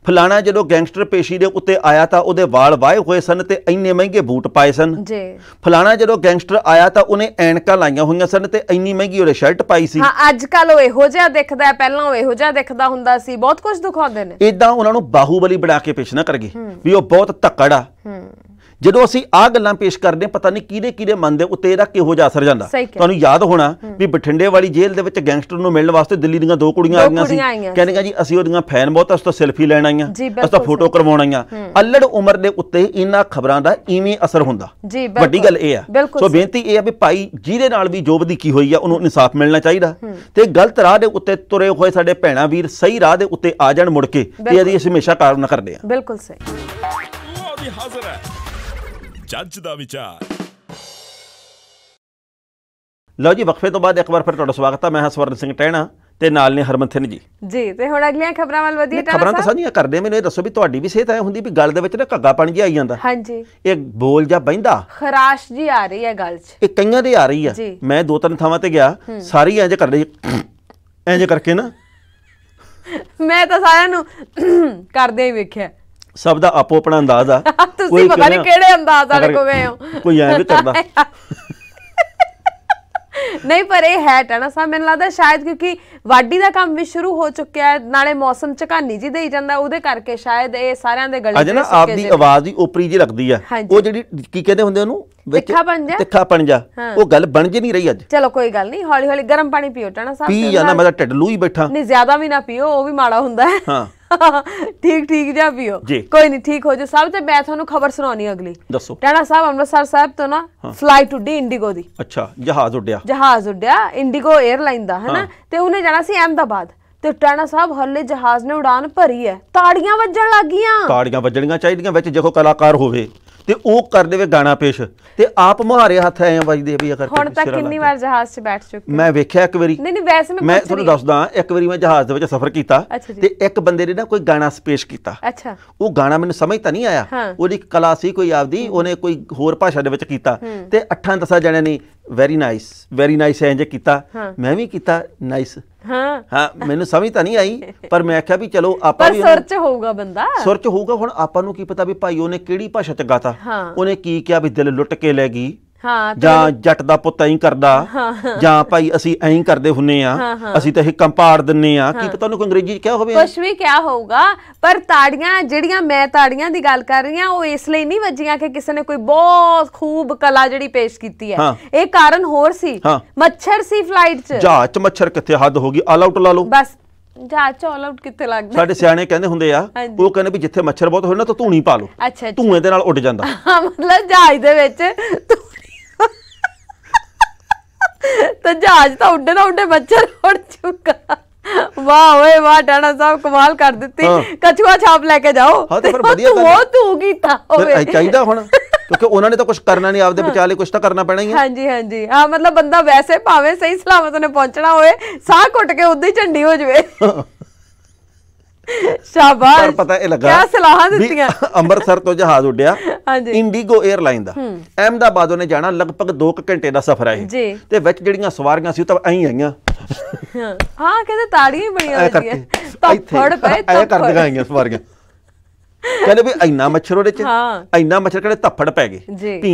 ਫਲਾਣਾ ਜਦੋਂ ਗੈਂਗਸਟਰ ਪੇਸ਼ੀ ਦੇ ਉੱਤੇ ਆਇਆ ਤਾਂ ਉਹਦੇ ਵਾਲ ਵਾਏ ਹੋਏ ਸਨ ਤੇ ਇੰਨੇ ਮਹਿੰਗੇ ਬੂਟ ਪਾਏ ਸਨ ਜੀ ਫਲਾਣਾ ਜਦੋਂ ਗੈਂਗਸਟਰ ਆਇਆ ਤਾਂ ਉਹਨੇ ਐਨਕਾਂ ਲਾਈਆਂ ਹੋਈਆਂ ਸਨ ਤੇ ਇੰਨੀ ਮਹਿੰਗੀ ਉਹਦੇ ਸ਼ਰਟ ਪਾਈ ਸੀ ਹਾਂ ਅੱਜ ਕੱਲ ਉਹ ਇਹੋ ਜਿਹਾ ਦਿਖਦਾ ਪਹਿਲਾਂ ਉਹ ਇਹੋ ਜਿਹਾ ਦਿਖਦਾ ਹੁੰਦਾ ਸੀ ਬਹੁਤ ਕੁਝ ਦਿਖਾਉਂਦੇ ਨੇ ਇਦਾਂ ਉਹਨਾਂ ਨੂੰ ਬਾਹੂਬਲੀ ਬਣਾ ਕੇ ਪੇਸ਼ ਨਾ ਕਰਗੇ ਵੀ ਉਹ ਬਹੁਤ ਧੱਕੜ ਆ ਜਦੋਂ ਅਸੀਂ ਆ ਗੱਲਾਂ ਪੇਸ਼ ਕਰਦੇ ਪਤਾ ਨਹੀਂ ਕਿਹਦੇ ਕਿਹਦੇ ਮਨ ਦੇ ਉੱਤੇ ਇਹਦਾ ਕਿਹੋ ਜਿਹਾ ਅਸਰ ਜਾਂਦਾ ਤੁਹਾਨੂੰ ਯਾਦ ਹੋਣਾ ਵੀ ਬਠਿੰਡੇ ਵਾਲੀ ਜੇਲ੍ਹ ਦੇ ਵਿੱਚ ਗੈਂਗਸਟਰ ਨੂੰ ਮਿਲਣ ਵਾਸਤੇ ਦਿੱਲੀ ਦੀਆਂ ਦੋ ਕੁੜੀਆਂ ਆ ਗਈਆਂ ਸੀ ਕਹਿੰਦੇ ਜੀ ਅਸੀਂ ਉਹਦੀਆਂ ਫੈਨ ਬਹੁਤ ਅਸ ਤੋਂ ਸੈਲਫੀ ਲੈਣ ਆਈਆਂ ਅਸ ਤਾਂ ਫੋਟੋ ਕਰਵਾਉਣ ਆਈਆਂ ਅਲੜ ਉਮਰ ਦੇ ਉੱਤੇ ਇਹਨਾਂ ਖਬਰਾਂ ਦਾ ਇਵੇਂ ਅਸਰ ਹੁੰਦਾ ਵੱਡੀ ਗੱਲ ਇਹ ਆ ਸੋ ਬੇਨਤੀ ਇਹ ਆ ਵੀ ਭਾਈ ਜਿਹਦੇ ਨਾਲ ਵੀ ਜੋਬ ਦੀ ਕੀ ਹੋਈ ਆ ਉਹਨੂੰ ਇਨਸਾਫ ਮਿਲਣਾ ਚਾਹੀਦਾ ਤੇ ਗਲਤ ਰਾਹ ਦੇ ਉੱਤੇ ਤੁਰੇ ਹੋਏ ਸਾਡੇ ਭੈਣਾ ਵੀਰ ਸਹੀ ਰਾਹ ਦੇ ਉੱਤੇ ਆ ਜਾਣ ਮੁੜ ਕੇ ਤੇ ਇਹਦੀ ਅਸੀਂ ਹਮੇਸ਼ਾ ਕਾਰਨ ਕਰਦੇ ਆ ਬਿਲਕੁਲ ਸਹੀ ਉਹ ਹਾਜ਼ਰ ਹੈ ਜੱਜ ਦਾ ਵਿਚਾਰ ਲਓ ਜੀ ਵਕਫੇ ਤੋਂ ਬਾਅਦ ਇੱਕ ਵਾਰ ਫਿਰ ਤੁਹਾਡਾ ਸਵਾਗਤ ਹੈ ਮੈਂ ਹਾਂ ਸਵਰਨ ਸਿੰਘ ਟਹਿਣਾ ਤੇ ਨਾਲ ਨੇ ਹਰਮਨ ਸਿੰਘ ਜੀ ਜੀ ਤੇ ਹੁਣ ਅਗਲੀਆਂ ਖਬਰਾਂ ਵੱਲ ਵਧੀਏ ਟਾਣਾ ਖਬਰਾਂ ਤਾਂ ਸਾਂਝੀਆਂ ਕਰਦੇ ਮੈਨੂੰ ਇਹ ਦੱਸੋ ਵੀ ਤੁਹਾਡੀ ਵੀ ਸਿਹਤ ਐ ਹੁੰਦੀ ਵੀ ਗੱਲ ਦੇ ਵਿੱਚ ਨਾ ਘੱਗਾ ਪਣ ਜਿਹਾ ਆਈ ਜਾਂਦਾ ਹਾਂਜੀ ਇਹ ਬੋਲ ਜਾਂ ਬੈਂਦਾ ਖਰਾਸ਼ ਜੀ ਆ ਰਹੀ ਹੈ ਗੱਲ 'ਚ ਇਹ ਕਈਆਂ ਦੇ ਆ ਰਹੀ ਆ ਮੈਂ ਦੋ ਤਿੰਨ ਥਾਵਾਂ ਤੇ ਗਿਆ ਸਾਰੀ ਇੰਜ ਕਰਦੇ ਇੰਜ ਕਰਕੇ ਨਾ ਮੈਂ ਤਾਂ ਸਾਰਿਆਂ ਨੂੰ ਕਰਦੇ ਹੀ ਵੇਖਿਆ ਸਭ ਦਾ ਆਪੋ ਆਪਣਾ ਅੰਦਾਜ਼ ਆ ਤੁਸੀਂ ਪਤਾ ਨਹੀਂ ਕਿਹੜੇ ਅੰਦਾਜ਼ ਵਾਲੇ ਕੋ ਗਏ ਹੋ ਕੋਈ ਵੀ ਕਰਦਾ ਨਹੀਂ ਪਰ ਇਹ ਹੈ ਟਣਾ ਸਾਹਿਬ ਮੈਨੂੰ ਲੱਗਦਾ ਸ਼ਾਇਦ ਕਿਉਂਕਿ ਵਾਢੀ ਦਾ ਕੰਮ ਵੀ ਸ਼ੁਰੂ ਹੋ ਚੁੱਕਿਆ ਹੈ ਨਾਲੇ ਮੌਸਮ ਝਕਾਨੀ ਜੀ ਦੇਈ ਜਾਂਦਾ ਉਹਦੇ ਕਰਕੇ ਸ਼ਾਇਦ ਇਹ ਸਾਰਿਆਂ ਦੇ ਗਲੇ ਅੱਜ ਨਾ ਆਪਦੀ ਆਵਾਜ਼ ਦੀ ਉਪਰੀ ਜੀ ਲੱਗਦੀ ਆ ਉਹ ਜਿਹੜੀ ਕੀ ਕਹਿੰਦੇ ਹੁੰਦੇ ਉਹਨੂੰ ਤਿੱਖਾ ਬਣ ਜਾ ਤਿੱਖਾ ਬਣ ਜਾ ਉਹ ਗੱਲ ਬਣ ਜੇ ਨਹੀਂ ਰਹੀ ਅੱਜ ਚਲੋ ਕੋਈ ਗੱਲ ਨਹੀਂ ਹੌਲੀ ਹੌਲੀ ਗਰਮ ਪਾਣੀ ਪੀਓ ਟਾਣਾ ਸਾਹਿਬ ਪੀ ਜਾਂਦਾ ਮੈਂ ਤਾਂ ਢਿੱਡ ਹੀ ਬੈਠਾ ਨਹੀਂ ਜ਼ਿਆਦਾ ਵੀ ਨਾ ਪੀਓ ਉਹ ਵੀ ਮਾੜਾ ਹੁੰਦਾ ਹੈ ਹਾਂ ਠੀਕ ਠੀਕ ਜਾ ਪੀਓ ਕੋਈ ਨਹੀਂ ਠੀਕ ਹੋ ਜਾ ਸਭ ਤੇ ਮੈਂ ਤੁਹਾਨੂੰ ਖਬਰ ਸੁਣਾਉਣੀ ਅਗਲੀ ਦੱਸੋ ਟਾਣਾ ਸਾਹਿਬ ਅੰਮ੍ਰਿਤਸਰ ਸਾਹਿਬ ਤੋਂ ਨਾ ਟੂ ਉੱਡੀ ਇੰਡੀਗੋ ਦੀ ਅੱਛਾ ਜਹਾਜ਼ ਉੱਡਿਆ ਜਹਾਜ਼ ਉੱਡਿਆ ਇੰਡੀਗੋ 에ਅਰਲਾਈਨ ਦਾ ਹੈ ਨਾ ਤੇ ਉਹਨੇ ਜਾਣਾ ਸੀ ਅਹਮਦਾਬਾਦ ਤੇ ਟਾਣਾ ਸਾਹਿਬ ਹੱਲੇ ਜਹਾਜ਼ ਨੇ ਉਡਾਨ ਭਰੀ ਹੈ ਤਾੜੀਆਂ ਵੱਜਣ ਲੱਗੀਆਂ ਤਾੜੀਆਂ ਵੱਜਣੀਆਂ ਚਾਹੀਦੀਆਂ ਵਿੱਚ ਜੇ ਕੋ ਕਲਾਕਾਰ ਹੋਵੇ ਤੇ ਉਹ ਕਰ ਦੇਵੇ ਗਾਣਾ ਪੇਸ਼ ਤੇ ਆਪ ਮੁਹਾਰੇ ਹੱਥ ਐ ਵੱਜਦੇ ਵੀ ਅਗਰ ਹੁਣ ਤੱਕ ਕਿੰਨੀ ਵਾਰ ਜਹਾਜ਼ 'ਚ ਬੈਠ ਚੁੱਕੇ ਮੈਂ ਵੇਖਿਆ ਇੱਕ ਵਾਰੀ ਨਹੀਂ ਨਹੀਂ ਵੈਸੇ ਮੈਂ ਮੈਂ ਤੁਹਾਨੂੰ ਦੱਸਦਾ ਇੱਕ ਵਾਰੀ ਮੈਂ ਜਹਾਜ਼ ਦੇ ਵਿੱਚ ਸਫ਼ਰ ਕੀਤਾ ਤੇ ਇੱਕ ਬੰਦੇ ਨੇ ਨਾ ਕੋਈ ਗਾਣਾ ਪੇਸ਼ ਕੀਤਾ ਅੱਛਾ ਉਹ ਗਾਣਾ ਮੈਨੂੰ ਸਮਝ ਤਾਂ ਨਹੀਂ ਆਇਆ ਉਹਦੀ ਕਲਾ ਸੀ ਕੋਈ ਆਪਦੀ ਉਹਨੇ ਕੋਈ ਹੋਰ ਭਾਸ਼ਾ ਦੇ ਵਿੱਚ ਕੀਤਾ ਤੇ ਅੱਠਾਂ ਦਸਾਂ ਜਣਿਆਂ ਨੇ ਵੈਰੀ ਨਾਈਸ ਵੈਰੀ ਨਾਈਸ ਐਂਜ ਕੀਤਾ ਮੈਂ ਵੀ ਕੀਤਾ ਨਾਈਸ ਹਾਂ ਹਾਂ ਮੈਨੂੰ ਸਮਝ ਤਾਂ ਨਹੀਂ ਆਈ ਪਰ ਮੈਂ ਆਖਿਆ ਵੀ ਚਲੋ ਆਪਾਂ ਵੀ ਪਰ ਸਰਚ ਹੋਊਗਾ ਬੰਦਾ ਸਰਚ ਹੋਊਗਾ ਹੁਣ ਆਪਾਂ ਨੂੰ ਕੀ ਪਤਾ ਵੀ ਭਾਈ ਉਹਨੇ ਕਿਹੜੀ ਭਾਸ਼ਾ ਚ ਗਾਤਾ ਉਹਨੇ ਕੀ ਕਿਹਾ ਵੀ ਦਿਲ ਲੁੱਟ ਕੇ ਲੈ ਗਈ ਹਾਂ ਜਾਂ ਜੱਟ ਦਾ ਪੁੱਤ ਐਂ ਕਰਦਾ ਜਾਂ ਭਾਈ ਅਸੀਂ ਐਂ ਕਰਦੇ ਹੁੰਨੇ ਆ ਅਸੀਂ ਤਾਂ ਇਹ ਕੰਪਾੜ ਦਿੰਨੇ ਆ ਕੀ ਪਤਾ ਉਹਨੂੰ ਅੰਗਰੇਜ਼ੀ ਚ ਕਿਹਾ ਹੋਵੇ ਕੁਛ ਵੀ ਕਿਹਾ ਹੋਊਗਾ ਪਰ ਤਾੜੀਆਂ ਜਿਹੜੀਆਂ ਮੈਂ ਤਾੜੀਆਂ ਦੀ ਗੱਲ ਕਰ ਰਹੀ ਆ ਉਹ ਇਸ ਲਈ ਨਹੀਂ ਵੱਜੀਆਂ ਕਿ ਕਿਸੇ ਨੇ ਕੋਈ ਬਹੁਤ ਖੂਬ ਕਲਾ ਜਿਹੜੀ ਪੇਸ਼ ਕੀਤੀ ਹੈ ਇਹ ਕਾਰਨ ਹੋਰ ਸੀ ਮੱਛਰ ਸੀ ਫਲਾਈਟ 'ਚ ਜਾਂ 'ਚ ਮੱਛਰ ਕਿੱਥੇ ਹੱਦ ਹੋ ਗਈ ਆਲ ਆਊਟ ਲਾ ਲਓ ਬਸ ਜਾਂ 'ਚ ਆਲ ਆਊਟ ਕਿੱਥੇ ਲੱਗਦਾ ਸਾਡੇ ਸਿਆਣੇ ਕਹਿੰਦੇ ਹੁੰਦੇ ਆ ਉਹ ਕਹਿੰਦੇ ਵੀ ਜਿੱਥੇ ਮੱਛਰ ਬਹੁਤ ਹੋਏ ਨਾ ਤਾਂ ਧੂਣੀ ਪਾ ਲਓ ਧੂਏ ਦੇ ਨਾਲ ਉੱਡ ਜਾਂਦਾ ਮਤਲਬ ਜਹਾਜ਼ ਦੇ ਵਿੱਚ ਤਾਂ ਜਹਾਜ਼ ਤਾਂ ਉੱਡੇ ਨਾ ਉੱਡੇ ਮੱਛਰ ਉੱਡ ਚੁੱਕਾ ਵਾਹ ਓਏ ਵਾਹ ਟਾਣਾ ਸਾਹਿਬ ਕਮਾਲ ਕਰ ਦਿੱਤੀ ਕਛੂਆ ਛਾਪ ਲੈ ਕੇ ਜਾਓ ਹਾਂ ਤੇ ਫਿਰ ਵਧੀਆ ਗੱਲ ਉਹ ਤੂੰ ਕੀਤਾ ਫਿਰ ਚਾਹੀਦਾ ਹੁਣ ਕਿਉਂਕਿ ਉਹਨਾਂ ਨੇ ਤਾਂ ਕੁਝ ਕਰਨਾ ਨਹੀਂ ਆਪਦੇ ਵਿਚਾਲੇ ਕੁਝ ਤਾਂ ਕਰਨਾ ਪੈਣਾ ਹੀ ਹੈ ਹਾਂਜੀ ਹਾਂਜੀ ਆ ਮਤਲਬ ਬੰਦਾ ਵੈਸੇ ਭਾਵੇਂ ਸਹੀ ਸਲਾਮਤ ਨੇ ਪਹੁੰਚਣਾ ਹੋਏ ਸਾਹ ਘੁੱਟ ਕੇ ਉਦੋਂ ਹੀ ਝੰਡੀ ਹੋ ਜਵੇ ਸ਼ਾਬਾਸ਼ ਪਤਾ ਇਹ ਲੱਗਾ ਕੀ ਸਲਾਹਾਂ ਦਿੱਤੀਆਂ ਅੰਮ੍ਰਿਤਸਰ ਤੋਂ ਜਹਾਜ਼ ਉੱਡਿਆ ਇੰਡੀਗੋ 에ਅਰਲਾਈਨ ਦਾ ਅਹਿਮਦਾਬਾਦੋਂ ਨੇ ਜਾਣਾ ਲਗਭਗ 2 ਘੰਟੇ ਦਾ ਸਫ਼ਰ ਹੈ ਤੇ ਵਿੱਚ ਜਿਹੜੀਆਂ ਸਵਾਰੀਆਂ ਸੀ ਉਹ ਤਾਂ ਐਂ ਆਈਆਂ ਹਾਂ ਕਹਿੰਦੇ ਤਾੜੀਆਂ ਹੀ ਹੋਈਆਂ ਲੱਗਦੀਆਂ ਤਾਂ ਫੜ ਪਏ ਤਾਂ ਕਰ ਦਿਖਾਈਆਂ ਸਵਾਰੀਆਂ ਕਹਿੰਦੇ ਵੀ ਇੰਨਾ ਮੱਛਰ ਉਹਦੇ ਚ ਇੰਨਾ ਮੱਛਰ ਕਹਿੰਦੇ ਧੱਫੜ ਪੈ ਗਏ ਪੀ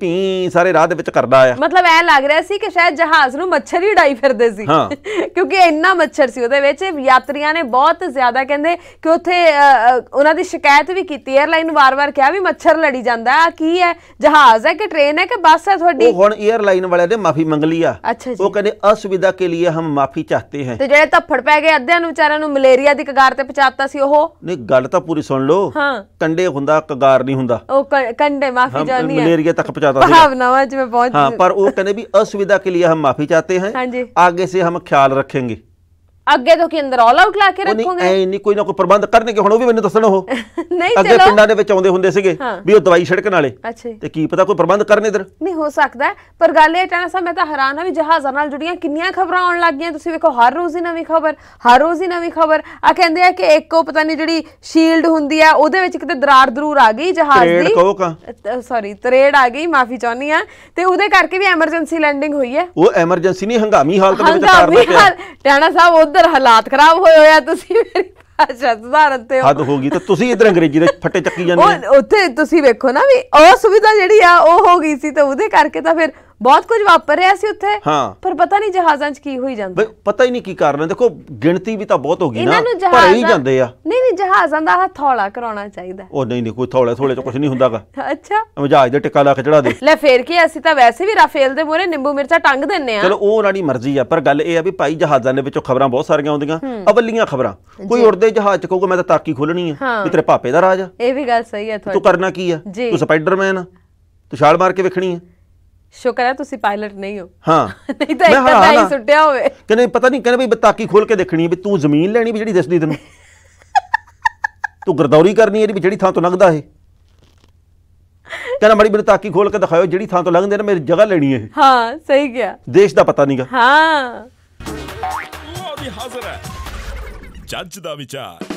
ਪੀ ਸਾਰੇ ਰਾਹ ਦੇ ਵਿੱਚ ਕਰਦਾ ਆ ਮਤਲਬ ਐ ਲੱਗ ਰਿਹਾ ਸੀ ਕਿ ਸ਼ਾਇਦ ਜਹਾਜ਼ ਨੂੰ ਮੱਛਰ ਹੀ ਡਾਈ ਫਿਰਦੇ ਸੀ ਕਿਉਂਕਿ ਇੰਨਾ ਮੱਛਰ ਸੀ ਉਹਦੇ ਵਿੱਚ ਯਾਤਰੀਆਂ ਨੇ ਬਹੁਤ ਜ਼ਿਆਦਾ ਕਹਿੰਦੇ ਕਿ ਉੱਥੇ ਉਹਨਾਂ ਦੀ ਸ਼ਿਕਾਇਤ ਵੀ ਕੀਤੀ 에ਅਰਲਾਈਨ ਵਾਰ-ਵਾਰ ਕਿਹਾ ਵੀ ਮੱਛਰ ਲੜੀ ਜਾਂਦਾ ਆ ਕੀ ਹੈ ਜਹਾਜ਼ ਹੈ ਕਿ ਟ੍ਰੇਨ ਹੈ ਕਿ ਬੱਸ ਹੈ ਤੁਹਾਡੀ ਉਹ ਹੁਣ 에ਅਰਲਾਈਨ ਵਾਲਿਆਂ ਨੇ ਮਾਫੀ ਮੰਗ ਲਈ ਆ ਉਹ ਕਹਿੰਦੇ ਅਸੁਵਿਧਾ ਕੇ ਲਈ ਹਮ ਮਾਫੀ ਚਾਹਤੇ ਹੈ ਤੇ ਜਿਹੜੇ ਧੱਫੜ ਪੈ ਗਏ ਅੱਧਿਆਂ ਨੂੰ ਵਿਚਾਰਿਆਂ ਨੂੰ ਮਲੇਰੀਆ ਦੀ ਕਗਾਰ ਤੇ ਪਹੁੰਚਾਤਾ ਸੀ ਉਹ ਨਹੀਂ ਗੱਲ ਤਾਂ ਪੂਰੀ ਸੁਣ ਲੋ ਹਾਂ ਕੰਡੇ ਹੁੰਦਾ ਕਗਾਰ ਨਹੀਂ ਹੁੰਦਾ ਉਹ ਕੰਡੇ ਮਾਫੀ ਚਾਹਨੀ ਹੈ ਮਲੇਰੀਆ ਤੱਕ ਪਹੁੰਚਾਤਾ ਸੀ ਭਾਵਨਾਵਾਂ ਚ ਮੈਂ ਪਹੁੰਚ ਹਾਂ ਪਰ ਉਹ ਕਹਿੰਦੇ ਵੀ ਅਸੁਵਿਧਾ ਕੇ ਲਈ ਹਮ ਮਾਫੀ ਚਾਹਤੇ ਹਾਂ ਅੱਗੇ ਸੇ ਹਮ ਖਿਆਲ ਰੱਖेंगे ਅੱਗੇ ਤੋਂ ਕਿ ਅੰਦਰ ਆਲ ਆਊਟ ਲਾ ਕੇ ਰੱਖੋਗੇ ਨਹੀਂ ਨਹੀਂ ਕੋਈ ਨਾ ਕੋਈ ਪ੍ਰਬੰਧ ਕਰਨਗੇ ਹੁਣ ਉਹ ਵੀ ਮੈਨੂੰ ਦੱਸਣਾ ਉਹ ਨਹੀਂ ਚਲੋ ਅੱਗੇ ਪਿੰਡਾਂ ਦੇ ਵਿੱਚ ਆਉਂਦੇ ਹੁੰਦੇ ਸੀਗੇ ਵੀ ਉਹ ਦਵਾਈ ਛਿੜਕਣ ਵਾਲੇ ਤੇ ਕੀ ਪਤਾ ਕੋਈ ਪ੍ਰਬੰਧ ਕਰਨ ਇਧਰ ਨਹੀਂ ਹੋ ਸਕਦਾ ਪਰ ਗੱਲ ਇਹ ਟਾਣਾ ਸਾਹਿਬ ਮੈਂ ਤਾਂ ਹੈਰਾਨ ਹਾਂ ਵੀ ਜਹਾਜ਼ਾਂ ਨਾਲ ਜੁੜੀਆਂ ਕਿੰਨੀਆਂ ਖਬਰਾਂ ਆਉਣ ਲੱਗ ਗਈਆਂ ਤੁਸੀਂ ਵੇਖੋ ਹਰ ਰੋਜ਼ ਹੀ ਨਵੀਂ ਖਬਰ ਹਰ ਰੋਜ਼ ਹੀ ਨਵੀਂ ਖਬਰ ਆ ਕਹਿੰਦੇ ਆ ਕਿ ਇੱਕ ਉਹ ਪਤਾ ਨਹੀਂ ਜਿਹੜੀ ਸ਼ੀਲਡ ਹੁੰਦੀ ਆ ਉਹਦੇ ਵਿੱਚ ਕਿਤੇ ਦਰਾਰ ਦਰੂਰ ਆ ਗਈ ਜਹਾਜ਼ ਦੀ ਕਹੋ ਕਾ ਸੌਰੀ ਤਰੇੜ ਆ ਗਈ ਮਾਫੀ ਚਾਹੁੰਦੀ ਆ ਤੇ ਉਹਦੇ ਕਰਕੇ ਵੀ ਐਮਰਜੈਂਸੀ ਲੈਂਡਿੰਗ ਹੋਈ ਹੈ ਉਹ ਐਮਰਜੈਂਸੀ ਨਹੀਂ ਹੰਗਾਮੀ ਹਾਲਤ ਵਿੱਚ ਕਰਨਾ ਪਿਆ ਟਾਣਾ ਸਾਹਿਬ ਇਧਰ ਹਾਲਾਤ ਖਰਾਬ ਹੋਏ ਹੋਇਆ ਤੁਸੀਂ ਮੇਰੀ ਭਾਸ਼ਾ ਸੁਧਾਰਨ ਤੇ ਹੱਦ ਹੋ ਗਈ ਤਾਂ ਤੁਸੀਂ ਇਧਰ ਅੰਗਰੇਜ਼ੀ ਦੇ ਫੱਟੇ ਚੱਕੀ ਜਾਂਦੇ ਹੋ ਉੱਥੇ ਤੁਸੀਂ ਵੇਖੋ ਨਾ ਵੀ ਉਹ ਸੁਵਿਧਾ ਜਿਹੜੀ ਆ ਉਹ ਹੋ ਗਈ ਸੀ ਤੇ ਉਹਦੇ ਕਰਕੇ ਤਾਂ ਫਿਰ ਬਹੁਤ ਕੁਝ ਵਾਪਰ ਰਿਹਾ ਸੀ ਉੱਥੇ ਪਰ ਪਤਾ ਨਹੀਂ ਜਹਾਜ਼ਾਂ 'ਚ ਕੀ ਹੋਈ ਜਾਂਦਾ ਪਤਾ ਹੀ ਨਹੀਂ ਕੀ ਕਾਰਨ ਦੇਖੋ ਗਿਣਤੀ ਵੀ ਤਾਂ ਬਹੁਤ ਹੋ ਗਈ ਨਾ ਪਰ ਹੀ ਜਾਂਦੇ ਆ ਨਹੀਂ ਨਹੀਂ ਜਹਾਜ਼ਾਂ ਦਾ ਹਥੌਲਾ ਕਰਾਉਣਾ ਚਾਹੀਦਾ ਉਹ ਨਹੀਂ ਨਹੀਂ ਕੋਈ ਥੌਲੇ ਥੋਲੇ 'ਚ ਕੁਝ ਨਹੀਂ ਹੁੰਦਾਗਾ ਅੱਛਾ ਜਹਾਜ਼ ਦੇ ਟਿੱਕਾ ਲਾ ਕੇ ਚੜਾ ਦੇ ਲੈ ਫੇਰ ਕੀ ਅਸੀਂ ਤਾਂ ਵੈਸੇ ਵੀ ਰਾਫੇਲ ਦੇ ਮੋਰੇ ਨਿੰਬੂ ਮਿਰਚਾ ਟੰਗ ਦਿੰਨੇ ਆ ਚਲੋ ਉਹ ਉਹਨਾਂ ਦੀ ਮਰਜ਼ੀ ਆ ਪਰ ਗੱਲ ਇਹ ਆ ਵੀ ਭਾਈ ਜਹਾਜ਼ਾਂ ਦੇ ਵਿੱਚੋਂ ਖਬਰਾਂ ਬਹੁਤ ਸਾਰੀਆਂ ਆਉਂਦੀਆਂ ਅਵਲੀਆਂ ਖਬਰਾਂ ਕੋਈ ਉੜਦੇ ਜਹਾਜ਼ 'ਚ ਕਹੂਗਾ ਮੈਂ ਤਾਂ ਤਾਕੀ ਖੋਲਣੀ ਆ ਵੀ ਤੇਰੇ ਪਾਪੇ ਦਾ ਰਾਜ ਆ ਇਹ ਵੀ ਗੱਲ ਸਹੀ ਆ ਤੁਹਾਡੀ ਤੂੰ ਕਰਨਾ ਕੀ ਆ ਤੂੰ ਸਪਾਈਡਰਮੈਨ ਆ ਤੂੰ ਛਾਲ ਮਾਰ ਕੇ ਵੇਖਣੀ ਆ ਸ਼ੁਕਰ ਹੈ ਤੁਸੀਂ ਪਾਇਲਟ ਨਹੀਂ ਹੋ ਹਾਂ ਨਹੀਂ ਤਾਂ ਇੱਕ ਤਾਂ ਹੀ ਸੁੱਟਿਆ ਹੋਵੇ ਕਹਿੰਦੇ ਪਤਾ ਨਹੀਂ ਕਹਿੰਦੇ ਵੀ ਬਤਾਕੀ ਖੋਲ ਕੇ ਦੇਖਣੀ ਵੀ ਤੂੰ ਜ਼ਮੀਨ ਲੈਣੀ ਵੀ ਜਿਹੜੀ ਦਿਸਦੀ ਤੈਨੂੰ ਤੂੰ ਗਰਦੌਰੀ ਕਰਨੀ ਇਹਦੀ ਵੀ ਜਿਹੜੀ ਥਾਂ ਤੋਂ ਲੰਘਦਾ ਇਹ ਕਹਿੰਦਾ ਮੜੀ ਮੈਨੂੰ ਤਾਕੀ ਖੋਲ ਕੇ ਦਿਖਾਓ ਜਿਹੜੀ ਥਾਂ ਤੋਂ ਲੰਘਦੇ ਨੇ ਮੇਰੀ ਜਗ੍ਹਾ ਲੈਣੀ ਹੈ ਹਾਂ ਸਹੀ ਗਿਆ ਦੇਸ਼ ਦਾ ਪਤਾ ਨਹੀਂਗਾ ਹਾਂ ਉਹ ਵੀ ਹਾਜ਼ਰ ਹੈ ਜੱਜ ਦਾ ਵਿਚਾਰ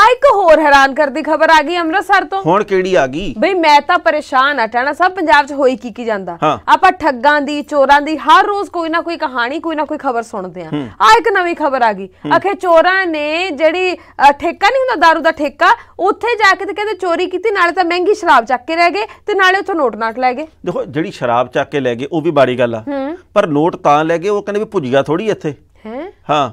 ਆ ਇੱਕ ਹੋਰ ਹੈਰਾਨ ਕਰਦੀ ਖਬਰ ਆ ਗਈ ਅੰਮ੍ਰਿਤਸਰ ਤੋਂ ਹੁਣ ਕਿਹੜੀ ਆ ਗਈ ਬਈ ਮੈਂ ਤਾਂ ਪਰੇਸ਼ਾਨ ਆ ਟਾਣਾ ਸਾਹਿਬ ਪੰਜਾਬ 'ਚ ਹੋਈ ਕੀ ਕੀ ਜਾਂਦਾ ਆਪਾਂ ਠੱਗਾਂ ਦੀ ਚੋਰਾਂ ਦੀ ਹਰ ਰੋਜ਼ ਕੋਈ ਨਾ ਕੋਈ ਕਹਾਣੀ ਕੋਈ ਨਾ ਕੋਈ ਖਬਰ ਸੁਣਦੇ ਆ ਆ ਇੱਕ ਨਵੀਂ ਖਬਰ ਆ ਗਈ ਅਖੇ ਚੋਰਾਂ ਨੇ ਜਿਹੜੀ ਠੇਕਾ ਨਹੀਂ ਹੁੰਦਾ दारू ਦਾ ਠੇਕਾ ਉੱਥੇ ਜਾ ਕੇ ਤੇ ਕਹਿੰਦੇ ਚੋਰੀ ਕੀਤੀ ਨਾਲੇ ਤਾਂ ਮਹਿੰਗੀ ਸ਼ਰਾਬ ਚੱਕ ਕੇ ਲੈ ਗਏ ਤੇ ਨਾਲੇ ਉੱਥੋਂ ਨੋਟ ਨਾਟ ਲੈ ਗਏ ਦੇਖੋ ਜਿਹੜੀ ਸ਼ਰਾਬ ਚੱਕ ਕੇ ਲੈ ਗਏ ਉਹ ਵੀ ਬਾੜੀ ਗੱਲ ਆ ਪਰ ਨੋਟ ਤਾਂ ਲੈ ਗਏ ਉਹ ਕਹਿੰਦੇ ਵੀ ਭੁਜੀਆ ਥੋੜੀ ਇੱਥੇ ਹੈ ਹਾਂ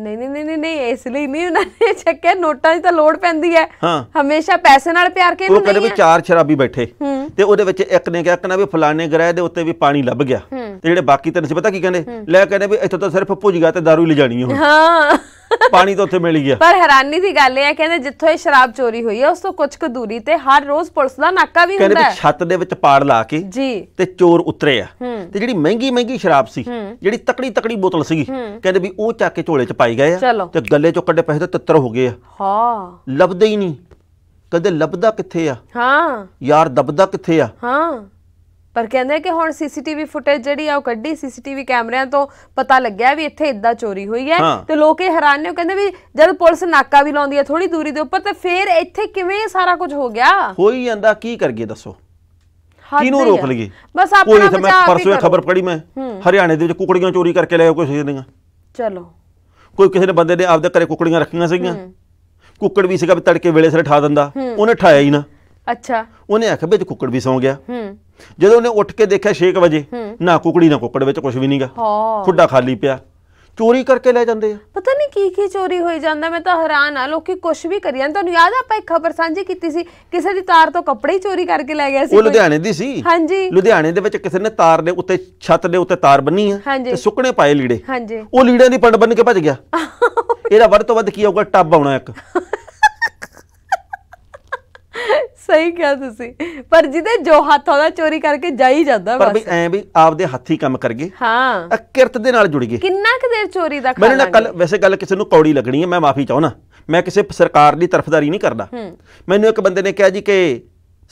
ਨਹੀਂ ਨਹੀਂ ਨਹੀਂ ਨਹੀਂ ਇਸ ਲਈ ਨਹੀਂ ਉਹਨਾਂ ਨੇ ਚੱਕਿਆ ਨੋਟਾਂ ਦੀ ਤਾਂ ਲੋੜ ਪੈਂਦੀ ਹੈ ਹਮੇਸ਼ਾ ਪੈਸੇ ਨਾਲ ਪਿਆਰ ਕੇ ਨਹੀਂ ਉਹ ਕਦੇ ਵੀ ਚਾਰ ਸ਼ਰਾਬੀ ਬੈਠੇ ਤੇ ਉਹਦੇ ਵਿੱਚ ਇੱਕ ਨੇ ਕਿਹਾ ਕਿ ਨਾ ਵੀ ਫਲਾਣੇ ਗ੍ਰਹਿ ਦੇ ਉੱਤੇ ਵੀ ਪਾਣੀ ਲੱਭ ਗਿਆ ਤੇ ਜਿਹੜੇ ਬਾਕੀ ਤਿੰਨ ਸੀ ਪਤਾ ਕੀ ਕਹਿੰਦੇ ਲੈ ਕਹਿੰਦੇ ਵੀ ਇੱਥੋਂ ਤਾਂ ਸਿਰਫ ਭੁਜੀਆ ਤੇ दारू ਲੈ ਜਾਣੀ ਹੁਣ ਹਾਂ ਪਾਣੀ ਤਾਂ ਉੱਥੇ ਮਿਲ ਗਿਆ ਪਰ ਹੈਰਾਨੀ ਦੀ ਗੱਲ ਇਹ ਹੈ ਕਹਿੰਦੇ ਜਿੱਥੋਂ ਇਹ ਸ਼ਰਾਬ ਚੋਰੀ ਹੋਈ ਹੈ ਉਸ ਤੋਂ ਕੁਝ ਕੁ ਦੂਰੀ ਤੇ ਹਰ ਰੋਜ਼ ਪੁਲਿਸ ਦਾ ਨਾਕਾ ਵੀ ਹੁੰਦਾ ਹੈ ਕਹਿੰਦੇ ਛੱਤ ਦੇ ਵਿੱਚ ਪਾੜ ਲਾ ਕੇ ਜੀ ਤੇ ਚੋਰ ਉਤਰੇ ਆ ਤੇ ਜਿਹੜੀ ਮਹਿੰਗੀ ਮਹਿੰਗੀ ਸ਼ਰਾਬ ਸੀ ਜਿਹੜੀ ਤਕੜੀ ਤਕੜੀ ਬੋਤਲ ਸੀਗੀ ਕਹਿੰਦੇ ਵੀ ਉਹ ਚੱਕ ਕੇ ਝੋਲੇ 'ਚ ਪਾਈ ਗਏ ਆ ਤੇ ਗੱਲੇ 'ਚੋਂ ਕੱਢੇ ਪੈਸੇ ਤਾਂ ਤਿੱਤਰ ਹੋ ਗਏ ਆ ਹਾਂ ਲੱਭਦੇ ਹੀ ਨਹੀਂ ਕਹਿੰਦੇ ਲੱਭਦਾ ਕਿੱਥੇ ਆ ਹਾਂ ਯਾਰ ਦੱਬਦਾ ਕਿੱਥੇ ਆ ਹਾਂ ਪਰ ਕਹਿੰਦੇ ਕਿ ਹੁਣ ਸੀਸੀਟੀਵੀ ਫੁਟੇਜ ਜਿਹੜੀ ਆ ਉਹ ਕੱਢੀ ਸੀਸੀਟੀਵੀ ਕੈਮਰਿਆਂ ਤੋਂ ਪਤਾ ਲੱਗਿਆ ਵੀ ਇੱਥੇ ਇਦਾਂ ਚੋਰੀ ਹੋਈ ਹੈ ਤੇ ਲੋਕ ਇਹ ਹੈਰਾਨ ਨੇ ਕਹਿੰਦੇ ਵੀ ਜਦ ਪੁਲਿਸ ਨਾਕਾ ਵੀ ਲਾਉਂਦੀ ਹੈ ਥੋੜੀ ਦੂਰੀ ਦੇ ਉੱਪਰ ਤਾਂ ਫੇਰ ਇੱਥੇ ਕਿਵੇਂ ਸਾਰਾ ਕੁਝ ਹੋ ਗਿਆ ਹੋਈ ਜਾਂਦਾ ਕੀ ਕਰਗੇ ਦੱਸੋ ਕਿਹਨੂੰ ਰੋਕ ਲਈਏ ਬਸ ਆਪਣਾ ਮੈਂ ਪਰਸੋਂ ਖਬਰ ਪੜੀ ਮੈਂ ਹਰਿਆਣੇ ਦੇ ਵਿੱਚ ਕੁਕੜੀਆਂ ਚੋਰੀ ਕਰਕੇ ਲੈ ਕੋਈ ਦੀਆਂ ਚਲੋ ਕੋਈ ਕਿਸੇ ਨੇ ਬੰਦੇ ਨੇ ਆਪਦੇ ਘਰੇ ਕੁਕੜੀਆਂ ਰੱਖੀਆਂ ਸੀਗੀਆਂ ਕੁੱਕੜ ਵੀ ਸੀਗਾ ਵੀ ਤੜਕੇ ਵੇਲੇ ਸਿਰ ਠਾ ਦਿੰਦਾ ਉਹਨੇ ਠਾਇਆ ਹੀ ਨਾ ਅੱਛਾ ਉਹਨੇ ਅੱਖ ਵਿੱਚ ਕੁੱਕੜ ਵੀ ਸੌ ਗਿਆ ਹੂੰ ਜਦੋਂ ਉਹਨੇ ਉੱਠ ਕੇ ਦੇਖਿਆ 6 ਵਜੇ ਨਾ ਕੁਕੜੀ ਨਾ ਕੁਕੜ ਵਿੱਚ ਕੁਝ ਵੀ ਨਹੀਂਗਾ ਖੁੱਡਾ ਖਾਲੀ ਪਿਆ ਚੋਰੀ ਕਰਕੇ ਲੈ ਜਾਂਦੇ ਆ ਪਤਾ ਨਹੀਂ ਕੀ ਕੀ ਚੋਰੀ ਹੋਈ ਜਾਂਦਾ ਮੈਂ ਤਾਂ ਹੈਰਾਨ ਆ ਲੋਕੀ ਕੁਝ ਵੀ ਕਰੀ ਜਾਂਦੇ ਤੁਹਾਨੂੰ ਯਾਦ ਆ ਆਪਾਂ ਇੱਕ ਖਬਰ ਸਾਂਝੀ ਕੀਤੀ ਸੀ ਕਿਸੇ ਦੀ ਤਾਰ ਤੋਂ ਕੱਪੜੇ ਹੀ ਚੋਰੀ ਕਰਕੇ ਲੈ ਗਿਆ ਸੀ ਉਹ ਲੁਧਿਆਣੇ ਦੀ ਸੀ ਹਾਂਜੀ ਲੁਧਿਆਣੇ ਦੇ ਵਿੱਚ ਕਿਸੇ ਨੇ ਤਾਰ ਦੇ ਉੱਤੇ ਛੱਤ ਦੇ ਉੱਤੇ ਤਾਰ ਬੰਨੀ ਆ ਤੇ ਸੁੱਕਣੇ ਪਾਏ ਲੀੜੇ ਹਾਂਜੀ ਉਹ ਲੀੜਿਆਂ ਦੀ ਪੰਡ ਬੰਨ ਕੇ ਭੱਜ ਗਿਆ ਇਹਦਾ ਵੱਧ ਤੋਂ ਵੱਧ ਕੀ ਹੋਊਗਾ ਟੱਬ ਆਉਣਾ ਇੱਕ ਸਹੀ ਕਿਹਾ ਤੁਸੀਂ ਪਰ ਜਿਹਦੇ ਜੋ ਹੱਥ ਆਉਂਦਾ ਚੋਰੀ ਕਰਕੇ ਜਾਈ ਜਾਂਦਾ ਬਸ ਪਰ ਵੀ ਐ ਵੀ ਆਪਦੇ ਹੱਥੀ ਕੰਮ ਕਰ ਗਏ ਹਾਂ ਕਿਰਤ ਦੇ ਨਾਲ ਜੁੜ ਗਏ ਕਿੰਨਾ ਕੁ ਦੇਰ ਚੋਰੀ ਦਾ ਮੈਨੂੰ ਨਾ ਕੱਲ ਵੈਸੇ ਗੱਲ ਕਿਸੇ ਨੂੰ ਕੌੜੀ ਲੱਗਣੀ ਹੈ ਮੈਂ ਮਾਫੀ ਚਾਹਣਾ ਮੈਂ ਕਿਸੇ ਸਰਕਾਰ ਦੀ ਤਰਫਦਾਰੀ ਨਹੀਂ ਕਰਦਾ ਮੈਨੂੰ ਇੱਕ ਬੰਦੇ ਨੇ ਕਿਹਾ ਜੀ ਕਿ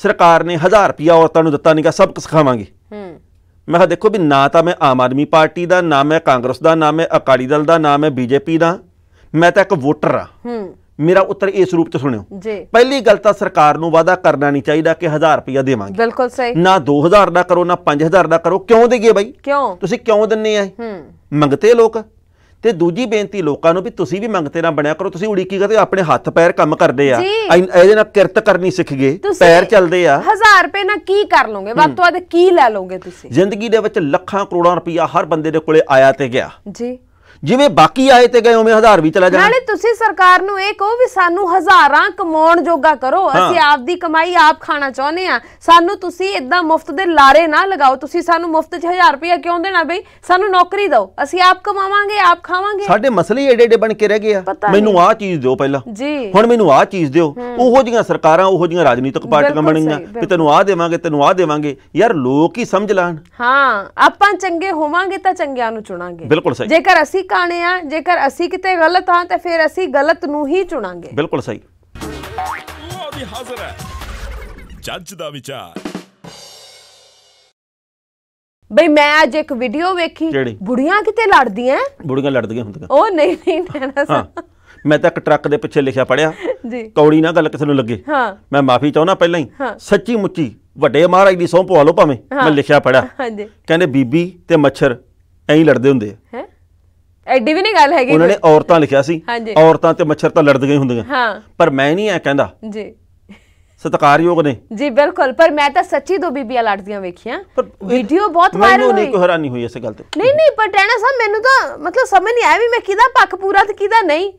ਸਰਕਾਰ ਨੇ 1000 ਰੁਪਿਆ ਔਰਤਾਂ ਨੂੰ ਦਿੱਤਾ ਨਹੀਂਗਾ ਸਭ ਕੁਝ ਸਿਖਾਵਾਂਗੇ ਮੈਂ ਕਿਹਾ ਦੇਖੋ ਵੀ ਨਾ ਤਾਂ ਮੈਂ ਆਮ ਆਦਮੀ ਪਾਰਟੀ ਦਾ ਨਾ ਮੈਂ ਕਾਂਗਰਸ ਦਾ ਨਾ ਮੈਂ ਅਕਾਲੀ ਦਲ ਦਾ ਨਾ ਮੈਂ ਬੀਜੇਪੀ ਦਾ ਮੈਂ ਤਾਂ ਇੱਕ ਵੋਟਰ ਆ ਹੂੰ ਮੇਰਾ ਉੱਤਰ ਇਸ ਰੂਪ ਚ ਸੁਣਿਓ ਜੀ ਪਹਿਲੀ ਗੱਲ ਤਾਂ ਸਰਕਾਰ ਨੂੰ ਵਾਦਾ ਕਰਨਾ ਨਹੀਂ ਚਾਹੀਦਾ ਕਿ 1000 ਰੁਪਏ ਦੇਵਾਂਗੇ ਬਿਲਕੁਲ ਸਹੀ ਨਾ 2000 ਦਾ ਕਰੋ ਨਾ 5000 ਦਾ ਕਰੋ ਕਿਉਂ ਦੇਗੇ ਬਾਈ ਕਿਉਂ ਤੁਸੀਂ ਕਿਉਂ ਦਿੰਨੇ ਆ ਹੂੰ ਮੰਗਤੇ ਲੋਕ ਤੇ ਦੂਜੀ ਬੇਨਤੀ ਲੋਕਾਂ ਨੂੰ ਵੀ ਤੁਸੀਂ ਵੀ ਮੰਗਤੇ ਨਾ ਬਣਿਆ ਕਰੋ ਤੁਸੀਂ ਉਡੀਕੀ ਕਰਦੇ ਆਪਣੇ ਹੱਥ ਪੈਰ ਕੰਮ ਕਰਦੇ ਆ ਇਹਦੇ ਨਾਲ ਕਿਰਤ ਕਰਨੀ ਸਿੱਖ ਗਏ ਪੈਰ ਚੱਲਦੇ ਆ 1000 ਰੁਪਏ ਨਾਲ ਕੀ ਕਰ ਲੋਗੇ ਵੱਧ ਤੋਂ ਵੱਧ ਕੀ ਲੈ ਲੋਗੇ ਤੁਸੀਂ ਜ਼ਿੰਦਗੀ ਦੇ ਵਿੱਚ ਲੱਖਾਂ ਕਰੋੜਾਂ ਰੁਪਇਆ ਹਰ ਬੰਦੇ ਦੇ ਕੋਲੇ ਆਇਆ ਤੇ ਗਿਆ ਜੀ ਜਿਵੇਂ ਬਾਕੀ ਆਏ ਤੇ ਗਏ ਉਵੇਂ ਹਜ਼ਾਰ ਵੀ ਚਲਾ ਜਾਣਾ ਨਾਲੇ ਤੁਸੀਂ ਸਰਕਾਰ ਨੂੰ ਇਹ ਕਹੋ ਵੀ ਸਾਨੂੰ ਹਜ਼ਾਰਾਂ ਕਮਾਉਣ ਜੋਗਾ ਕਰੋ ਅਸੀਂ ਆਪ ਦੀ ਕਮਾਈ ਆਪ ਖਾਣਾ ਚਾਹੁੰਦੇ ਆ ਸਾਨੂੰ ਤੁਸੀਂ ਇਦਾਂ ਮੁਫਤ ਦੇ ਲਾਰੇ ਨਾ ਲਗਾਓ ਤੁਸੀਂ ਸਾਨੂੰ ਮੁਫਤ 'ਚ 1000 ਰੁਪਇਆ ਕਿਉਂ ਦੇਣਾ ਬਈ ਸਾਨੂੰ ਨੌਕਰੀ ਦਿਓ ਅਸੀਂ ਆਪ ਕਮਾਵਾਂਗੇ ਆਪ ਖਾਵਾਂਗੇ ਸਾਡੇ ਮਸਲੇ ਏਡੇ ਏਡੇ ਬਣ ਕੇ ਰਹਿ ਗਏ ਆ ਮੈਨੂੰ ਆਹ ਚੀਜ਼ ਦਿਓ ਪਹਿਲਾਂ ਜੀ ਹੁਣ ਮੈਨੂੰ ਆਹ ਚੀਜ਼ ਦਿਓ ਉਹੋ ਜੀਆਂ ਸਰਕਾਰਾਂ ਉਹੋ ਜੀਆਂ ਰਾਜਨੀਤਿਕ ਪਾਰਟੀਆਂ ਬਣੀਆਂ ਵੀ ਤੈਨੂੰ ਆਹ ਦੇਵਾਂਗੇ ਤੈਨੂੰ ਆਹ ਦੇਵਾਂਗੇ ਯਾਰ ਲੋਕ ਹੀ ਸਮਝ ਲੈਣ ਹਾਂ ਆਪਾਂ ਚੰਗੇ ਹੋਵਾਂਗੇ ਤਾਂ ਚੰਗਿਆਂ ਨੂੰ ਚੁਣਾਂਗੇ ਬਿਲਕੁਲ ਸਹੀ ਜੇਕਰ ਅਸੀਂ ਆਣੇ ਆ ਜੇਕਰ ਅਸੀਂ ਕਿਤੇ ਗਲਤ ਆ ਤਾਂ ਫਿਰ ਅਸੀਂ ਗਲਤ ਨੂੰ ਹੀ ਚੁਣਾਂਗੇ ਬਿਲਕੁਲ ਸਹੀ ਉਹ ਵੀ ਹਾਜ਼ਰ ਹੈ ਜੱਜ ਦਾ ਵਿਚਾਰ ਬਈ ਮੈਂ ਅੱਜ ਇੱਕ ਵੀਡੀਓ ਵੇਖੀ ਬੁੜੀਆਂ ਕਿਤੇ ਲੜਦੀਆਂ ਬੁੜੀਆਂ ਲੜਦੀਆਂ ਹੁੰਦੀਆਂ ਉਹ ਨਹੀਂ ਨਹੀਂ ਕਹਿਣਾ ਸੀ ਮੈਂ ਤਾਂ ਇੱਕ ਟਰੱਕ ਦੇ ਪਿੱਛੇ ਲਿਖਿਆ ਪੜਿਆ ਜੀ ਕੌੜੀ ਨਾ ਗੱਲ ਕਿਸੇ ਨੂੰ ਲੱਗੇ ਹਾਂ ਮੈਂ ਮਾਫੀ ਚਾਹੁੰਦਾ ਪਹਿਲਾਂ ਹੀ ਸੱਚੀ ਮੁੱਚੀ ਵੱਡੇ ਮਹਾਰਾਜ ਦੀ ਸੌਂ ਪਵਾ ਲਓ ਭਾਵੇਂ ਮੈਂ ਲਿਖਿਆ ਪੜਿਆ ਹਾਂਜੀ ਕਹਿੰਦੇ ਬੀਬੀ ਤੇ ਮੱਛਰ ਐਂ ਲੜਦੇ ਹੁੰਦੇ ਹੈ ਐਡੀ ਵੀ ਨਹੀਂ ਗੱਲ ਹੈਗੀ ਉਹਨਾਂ ਨੇ ਔਰਤਾਂ ਲਿਖਿਆ ਸੀ ਔਰਤਾਂ ਤੇ ਮੱਛਰ ਤਾਂ ਲੜਦੀਆਂ ਹੁੰਦੀਆਂ ਹਾਂ ਪਰ ਮੈਂ ਨਹੀਂ ਐ ਕਹਿੰਦਾ ਜੀ ਸਤਕਾਰਯੋਗ ਨੇ ਜੀ ਬਿਲਕੁਲ ਪਰ ਮੈਂ ਤਾਂ ਸੱਚੀ ਦੋ ਬੀਬੀਆਂ ਲੜਦੀਆਂ ਵੇਖੀਆਂ ਵੀਡੀਓ ਬਹੁਤ ਵਾਇਰਲ ਹੋਈ ਨਹੀਂ ਕੋਈ ਹੈਰਾਨੀ ਹੋਈ ਇਸ ਗੱਲ ਤੇ ਨਹੀਂ ਨਹੀਂ ਪਰ ਟੈਣਾ ਸਾਹਿਬ ਮੈਨੂੰ ਤਾਂ ਮਤਲਬ ਸਮਝ ਨਹੀਂ ਆਇਆ ਵੀ ਮੈਂ ਕਿਹਦਾ ਪੱਖ ਪੂਰਾ ਤੇ ਕਿਹਦਾ ਨਹੀਂ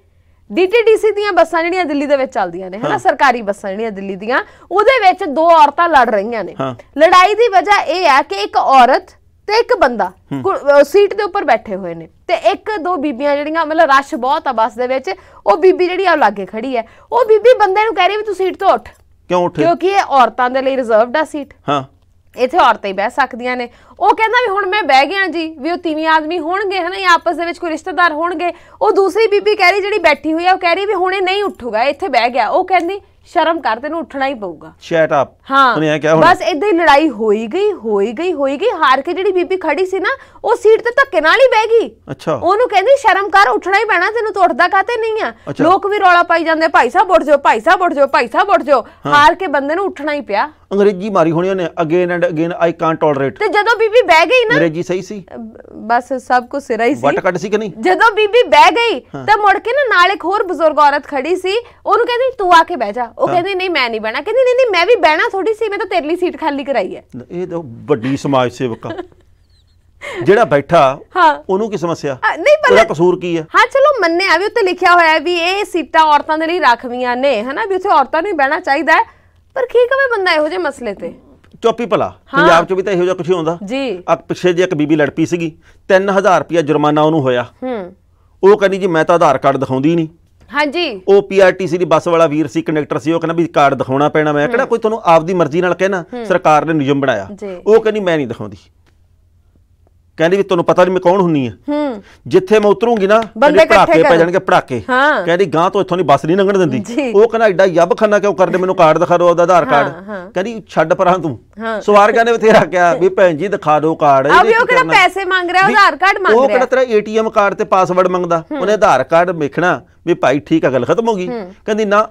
ਡੀਟੀਡੀਸੀ ਦੀਆਂ ਬੱਸਾਂ ਜਿਹੜੀਆਂ ਦਿੱਲੀ ਦੇ ਵਿੱਚ ਚੱਲਦੀਆਂ ਨੇ ਹਨਾ ਸਰਕਾਰੀ ਬੱਸਾਂ ਜਿਹੜੀਆਂ ਦਿੱਲੀ ਦੀਆਂ ਉਹਦੇ ਵਿੱਚ ਦੋ ਔਰਤਾਂ ਲੜ ਰਹੀਆਂ ਨੇ ਲੜਾਈ ਦੀ ਵਜ੍ਹਾ ਇਹ ਆ ਕਿ ਇੱਕ ਔਰਤ ਤੇ ਇੱਕ ਬੰਦਾ ਸੀਟ ਦੇ ਉੱਪਰ ਬੈਠੇ ਹੋਏ ਨੇ ਤੇ ਇੱਕ ਦੋ ਬੀਬੀਆਂ ਜਿਹੜੀਆਂ ਮਤਲਬ ਰਸ਼ ਬਹੁਤ ਆ ਬੱਸ ਦੇ ਵਿੱਚ ਉਹ ਬੀਬੀ ਜਿਹੜੀ ਆ ਲਾਗੇ ਖੜੀ ਹੈ ਉਹ ਬੀਬੀ ਬੰਦੇ ਨੂੰ ਕਹਿ ਰਹੀ ਵੀ ਤੂੰ ਸੀਟ ਤੋਂ ਉੱਠ ਕਿਉਂ ਉੱਠ ਕਿਉਂਕਿ ਇਹ ਔਰਤਾਂ ਦੇ ਲਈ ਰਿਜ਼ਰਵਡ ਆ ਸੀਟ ਹਾਂ ਇੱਥੇ ਔਰਤਾਂ ਹੀ ਬਹਿ ਸਕਦੀਆਂ ਨੇ ਉਹ ਕਹਿੰਦਾ ਵੀ ਹੁਣ ਮੈਂ ਬਹਿ ਗਿਆ ਜੀ ਵੀ ਉਹ ਤੀਵੀਂ ਆਦਮੀ ਹੋਣਗੇ ਹਨਾ ਜਾਂ ਆਪਸ ਦੇ ਵਿੱਚ ਕੋਈ ਰਿਸ਼ਤੇਦਾਰ ਹੋਣਗੇ ਉਹ ਦੂਸਰੀ ਬੀਬੀ ਕਹਿ ਰਹੀ ਜਿਹੜੀ ਬੈਠੀ ਹੋਈ ਆ ਉਹ ਕਹਿ ਰਹੀ ਵੀ ਹੁਣੇ ਨਹੀਂ ਉੱਠੂਗਾ ਇੱਥੇ ਬਹਿ ਗਿਆ ਉਹ ਕਹਿੰਦੀ ਸ਼ਰਮ ਕਰ ਤੈਨੂੰ ਉੱਠਣਾ ਹੀ ਪਊਗਾ ਸ਼ਟ ਅਪ ਉਹਨੇ ਐ ਕਿਹਾ ਬਸ ਇਦਾਂ ਹੀ ਲੜਾਈ ਹੋਈ ਗਈ ਹੋਈ ਗਈ ਹੋਈ ਗਈ ਹਾਰ ਕੇ ਜਿਹੜੀ ਬੀਬੀ ਖੜੀ ਸੀ ਨਾ ਉਹ ਸੀਟ ਤੇ ਧੱਕੇ ਨਾਲ ਹੀ ਬਹਿ ਗਈ ਅੱਛਾ ਉਹਨੂੰ ਕਹਿੰਦੀ ਸ਼ਰਮ ਕਰ ਉੱਠਣਾ ਹੀ ਪੈਣਾ ਤੈਨੂੰ ਤੋੜਦਾ ਉੱਠਦਾ ਕਾਤੇ ਨਹੀਂ ਆ ਲੋਕ ਵੀ ਰੌਲਾ ਪਾਈ ਜਾਂਦੇ ਭਾਈ ਸਾਹਿਬ ਉੱਠ ਜਾਓ ਭਾਈ ਸਾਹਿਬ ਉੱਠ ਜਾਓ ਭਾਈ ਸਾਹਿਬ ਉੱਠ ਜਾਓ ਹਾਰ ਕੇ ਬੰਦੇ ਨੂੰ ਉੱਠਣਾ ਹੀ ਪਿਆ ਅੰਗਰੇਜ਼ੀ ਮਾਰੀ ਹੋਣੀ ਉਹਨੇ again and again I can't tolerate ਤੇ ਜਦੋਂ ਬੀਬੀ ਬਹਿ ਗਈ ਨਾ ਅੰਗਰੇਜ਼ੀ ਸਹੀ ਸੀ ਬਸ ਸਭ ਕੁਝ ਸਿਰਾ ਹੀ ਸੀ ਵਟ ਕੱਟ ਸੀ ਕਿ ਨਹੀਂ ਜਦੋਂ ਬੀਬੀ ਬਹਿ ਗਈ ਤਾਂ ਮੁੜ ਕੇ ਨਾ ਨਾਲ ਇੱਕ ਹੋਰ ਬਜ਼ੁਰਗ ਔਰਤ ਖੜੀ ਸੀ ਉਹਨੂੰ ਕਹਿੰਦੀ ਤੂੰ ਆ ਕੇ ਬਹਿ ਜਾ ਉਹ ਕਹਿੰਦੀ ਨਹੀਂ ਮੈਂ ਨਹੀਂ ਬਹਿਣਾ ਕਹਿੰਦੀ ਨਹੀਂ ਨਹੀਂ ਮੈਂ ਵੀ ਬਹਿਣਾ ਥੋੜੀ ਸੀ ਮੈਂ ਤਾਂ ਤੇਰੇ ਲਈ ਸੀਟ ਖਾਲੀ ਕਰਾਈ ਹੈ ਇਹ ਤਾਂ ਵੱਡੀ ਸਮਾਜ ਸੇਵਕ ਆ ਜਿਹੜਾ ਬੈਠਾ ਹਾਂ ਉਹਨੂੰ ਕੀ ਸਮੱਸਿਆ ਨਹੀਂ ਪਰ ਉਹਦਾ ਕਸੂਰ ਕੀ ਹੈ ਹਾਂ ਚਲੋ ਮੰਨੇ ਆ ਵੀ ਉੱਤੇ ਲਿਖਿਆ ਹੋਇਆ ਵੀ ਇਹ ਸੀਟਾਂ ਔਰਤਾਂ ਦੇ ਲਈ ਰੱਖਵੀਆਂ ਨੇ ਹਨਾ ਵੀ ਉੱਥੇ ਔਰਤਾਂ ਨੂੰ ਹੀ ਬਹਿਣਾ ਚਾਹੀਦਾ ਹੈ ਪਰ ਕੀ ਕਵੇ ਬੰਦਾ ਇਹੋ ਜਿਹੇ ਮਸਲੇ ਤੇ ਚੋਪੀ ਭਲਾ ਪੰਜਾਬ ਚ ਵੀ ਤਾਂ ਇਹੋ ਜਿਹਾ ਕੁਝ ਹੁੰਦਾ ਜੀ ਆ ਪਿੱਛੇ ਜੇ ਇੱਕ ਬੀਬੀ ਲੜਪੀ ਸੀਗੀ 3000 ਰੁਪਿਆ ਜੁਰਮਾਨਾ ਉਹਨੂੰ ਹੋਇਆ ਹੂੰ ਉਹ ਕਹਿੰਦੀ ਜੀ ਮੈਂ ਤਾਂ ਆਧਾਰ ਕਾਰਡ ਦਿਖਾਉਂਦੀ ਨਹੀਂ ਹਾਂਜੀ ਉਹ ਪੀਆਰਟੀਸੀ ਦੀ ਬੱਸ ਵਾਲਾ ਵੀਰ ਸੀ ਕੰਡਕਟਰ ਸੀ ਉਹ ਕਹਿੰਦਾ ਵੀ ਕਾਰਡ ਦਿਖਾਉਣਾ ਪੈਣਾ ਮੈਂ ਕਿਹੜਾ ਕੋਈ ਤੁਹਾਨੂੰ ਆਪਦੀ ਮਰਜ਼ੀ ਨਾਲ ਕਹਿਣਾ ਸਰਕਾਰ ਨੇ ਨਿਯਮ ਬਣਾਇਆ ਉਹ ਕਹਿੰਦੀ ਮੈਂ ਨਹੀਂ ਦਿਖਾਉਂਦੀ ਕਹਿੰਦੀ ਵੀ ਤੁਹਾਨੂੰ ਪਤਾ ਨਹੀਂ ਮੈਂ ਕੌਣ ਹੁੰਨੀ ਆ ਹੂੰ ਜਿੱਥੇ ਮੈਂ ਉਤਰੂੰਗੀ ਨਾ ਬੰਦੇ ਪੜਾਕੇ ਪੈ ਜਾਣਗੇ ਪੜਾਕੇ ਕਹਿੰਦੀ ਗਾਂ ਤੋਂ ਇੱਥੋਂ ਨਹੀਂ ਬੱਸ ਨਹੀਂ ਲੰਘਣ ਦਿੰਦੀ ਉਹ ਕਹਿੰਦਾ ਐਡਾ ਯੱਬ ਖੰਨਾ ਕਿਉਂ ਕਰਦੇ ਮੈਨੂੰ ਕਾਰਡ ਦਿਖਾ ਦਿਓ ਉਹਦਾ ਆਧਾਰ ਕਾਰਡ ਕਹਿੰਦੀ ਛੱਡ ਪਰਾਂ ਤੂੰ ਸਵਾਰ ਕਹਿੰਦੇ ਬਥੇਰਾ ਕਿਹਾ ਵੀ ਭੈਣ ਜੀ ਦਿਖਾ ਦਿਓ ਕਾਰਡ ਆ ਵੀ ਉਹ ਕਿਹੜਾ ਪੈਸੇ ਮੰਗ ਰਿਹਾ ਆਧਾਰ ਕਾਰਡ ਮੰਗ ਰਿਹਾ ਉਹ ਕਿਹੜਾ ਤੇਰਾ ਏਟੀਐਮ ਕਾਰਡ ਤੇ ਪਾਸਵਰਡ ਮੰਗਦਾ ਉਹਨੇ ਆਧਾਰ ਕਾਰਡ ਵੇਖਣਾ ਵੀ ਭਾਈ ਠੀਕ ਆ ਗੱਲ ਖਤਮ ਹੋ ਗਈ ਕਹਿੰਦੀ ਨਾ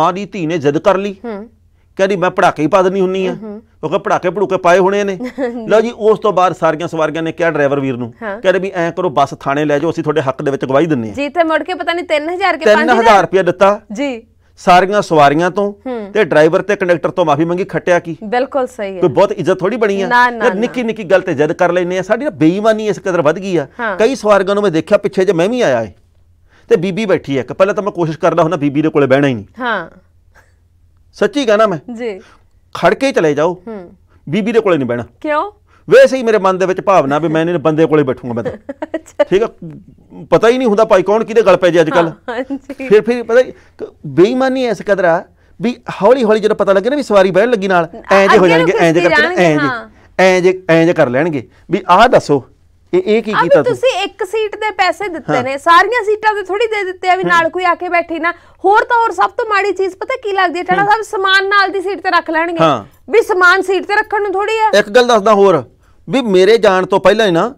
ਮਾਂ ਦੀ ਧੀ ਨੇ ਜ਼ਿੱਦ ਕਰ ਲਈ ਕਹਿੰਦੀ ਮੈਂ ਪੜਾਕੇ ਹੀ ਪਾਦਨੀ ਹੁੰਨੀ ਆ ਉਹ ਕਹ ਪੜਾਕੇ ਪੜੂਕੇ ਪਾਏ ਹੋਣੇ ਨੇ ਲਓ ਜੀ ਉਸ ਤੋਂ ਬਾਅਦ ਸਾਰੀਆਂ ਸਵਾਰੀਆਂ ਨੇ ਕਿਹਾ ਡਰਾਈਵਰ ਵੀਰ ਨੂੰ ਕਹਿੰਦੇ ਵੀ ਐਂ ਕਰੋ ਬੱਸ ਥਾਣੇ ਲੈ ਜਾਓ ਅਸੀਂ ਤੁਹਾਡੇ ਹੱਕ ਦੇ ਵਿੱਚ ਗਵਾਹੀ ਦਿੰਨੇ ਆ ਜੀ ਤੇ ਮੁੜ ਕੇ ਪਤਾ ਨਹੀਂ 3000 ਕੇ 5000 3000 ਰੁਪਏ ਦਿੱਤਾ ਜੀ ਸਾਰੀਆਂ ਸਵਾਰੀਆਂ ਤੋਂ ਤੇ ਡਰਾਈਵਰ ਤੇ ਕੰਡਕਟਰ ਤੋਂ ਮਾਫੀ ਮੰਗੀ ਖੱਟਿਆ ਕੀ ਬਿਲਕੁਲ ਸਹੀ ਹੈ ਕੋਈ ਬਹੁਤ ਇੱਜ਼ਤ ਥੋੜੀ ਬਣੀ ਆ ਯਾਰ ਨਿੱਕੀ ਨਿੱਕੀ ਗੱਲ ਤੇ ਜਦ ਕਰ ਲੈਨੇ ਆ ਸਾਡੀ ਬੇਈਮਾਨੀ ਇਸ ਕਦਰ ਵੱਧ ਗਈ ਆ ਕਈ ਸਵਾਰੀਆਂ ਨੂੰ ਮੈਂ ਦੇਖਿਆ ਪਿੱਛੇ ਜੇ ਮੈਂ ਵੀ ਆਇਆ ਏ ਤੇ ਬੀਬੀ ਬੈਠੀ ਹੈ ਕਿ ਪਹਿਲਾਂ ਤਾਂ ਮੈਂ ਕੋਸ਼ਿਸ਼ ਕਰਦਾ ਹੁੰਦਾ ਬੀਬੀ ਦੇ ਕੋਲੇ ਬਹਿਣਾ ਹੀ ਨਹੀਂ ਹਾਂ ਸੱਚੀ ਕਹਣਾ ਮੈਂ ਜੀ ਖੜ ਕੇ ਚਲੇ ਜਾਓ ਹੂੰ ਬੀਬੀ ਦੇ ਕੋਲੇ ਨਹੀਂ ਬਹਿਣਾ ਕਿਉਂ ਵੈਸੇ ਹੀ ਮੇਰੇ ਮਨ ਦੇ ਵਿੱਚ ਭਾਵਨਾ ਵੀ ਮੈਂ ਇਹਨੇ ਬੰਦੇ ਕੋਲੇ ਬੈਠੂਗਾ ਮੈਂ ਤਾਂ ਠੀਕ ਆ ਪਤਾ ਹੀ ਨਹੀਂ ਹੁੰਦਾ ਭਾਈ ਕੌਣ ਕਿਹਦੇ ਗਲ ਪੈ ਜੇ ਅੱਜ ਕੱਲ ਫਿਰ ਫਿਰ ਪਤਾ ਬੇਈਮਾਨੀ ਐਸ ਕਦਰਾ ਵੀ ਹੌਲੀ ਹੌਲੀ ਜਦੋਂ ਪਤਾ ਲੱਗੇ ਨਾ ਵੀ ਸਵਾਰੀ ਬਹਿਣ ਲੱਗੀ ਨਾਲ ਐਂ ਜੇ ਹੋ ਜਾਣਗੇ ਐਂ ਜੇ ਕਰਕੇ ਐਂ ਜੇ ਐਂ ਜੇ ਐਂ ਜੇ ਕਰ ਲੈਣਗੇ ਵੀ ਆਹ ਦੱਸੋ ਇਹ ਇਹ ਕੀ ਕੀਤਾ ਤੁਸੀਂ ਇੱਕ ਸੀਟ ਦੇ ਪੈਸੇ ਦਿੱਤੇ ਨੇ ਸਾਰੀਆਂ ਸੀਟਾਂ ਤੇ ਥੋੜੀ ਦੇ ਦਿੱਤੇ ਆ ਵੀ ਨਾਲ ਕੋਈ ਆ ਕੇ ਬੈਠੇ ਨਾ ਹੋਰ ਤਾਂ ਹੋਰ ਸਭ ਤੋਂ ਮਾੜੀ ਚੀਜ਼ ਪਤਾ ਕੀ ਲੱਗਦੀ ਹੈ ਟਾਣਾ ਸਾਹਿਬ ਸਮਾਨ ਨਾਲ ਦੀ ਸੀਟ ਤੇ ਰੱਖ ਲੈਣਗੇ ਵੀ ਸਮਾਨ ਸੀਟ ਤੇ ਰੱਖਣ ਨੂੰ ਥੋੜੀ ਆ ਇੱਕ ਗੱਲ ਦੱਸਦਾ ਹੋਰ ਵੀ ਮੇਰੇ ਜਾਣ ਤੋਂ ਪਹਿਲਾਂ ਹੀ ਨਾ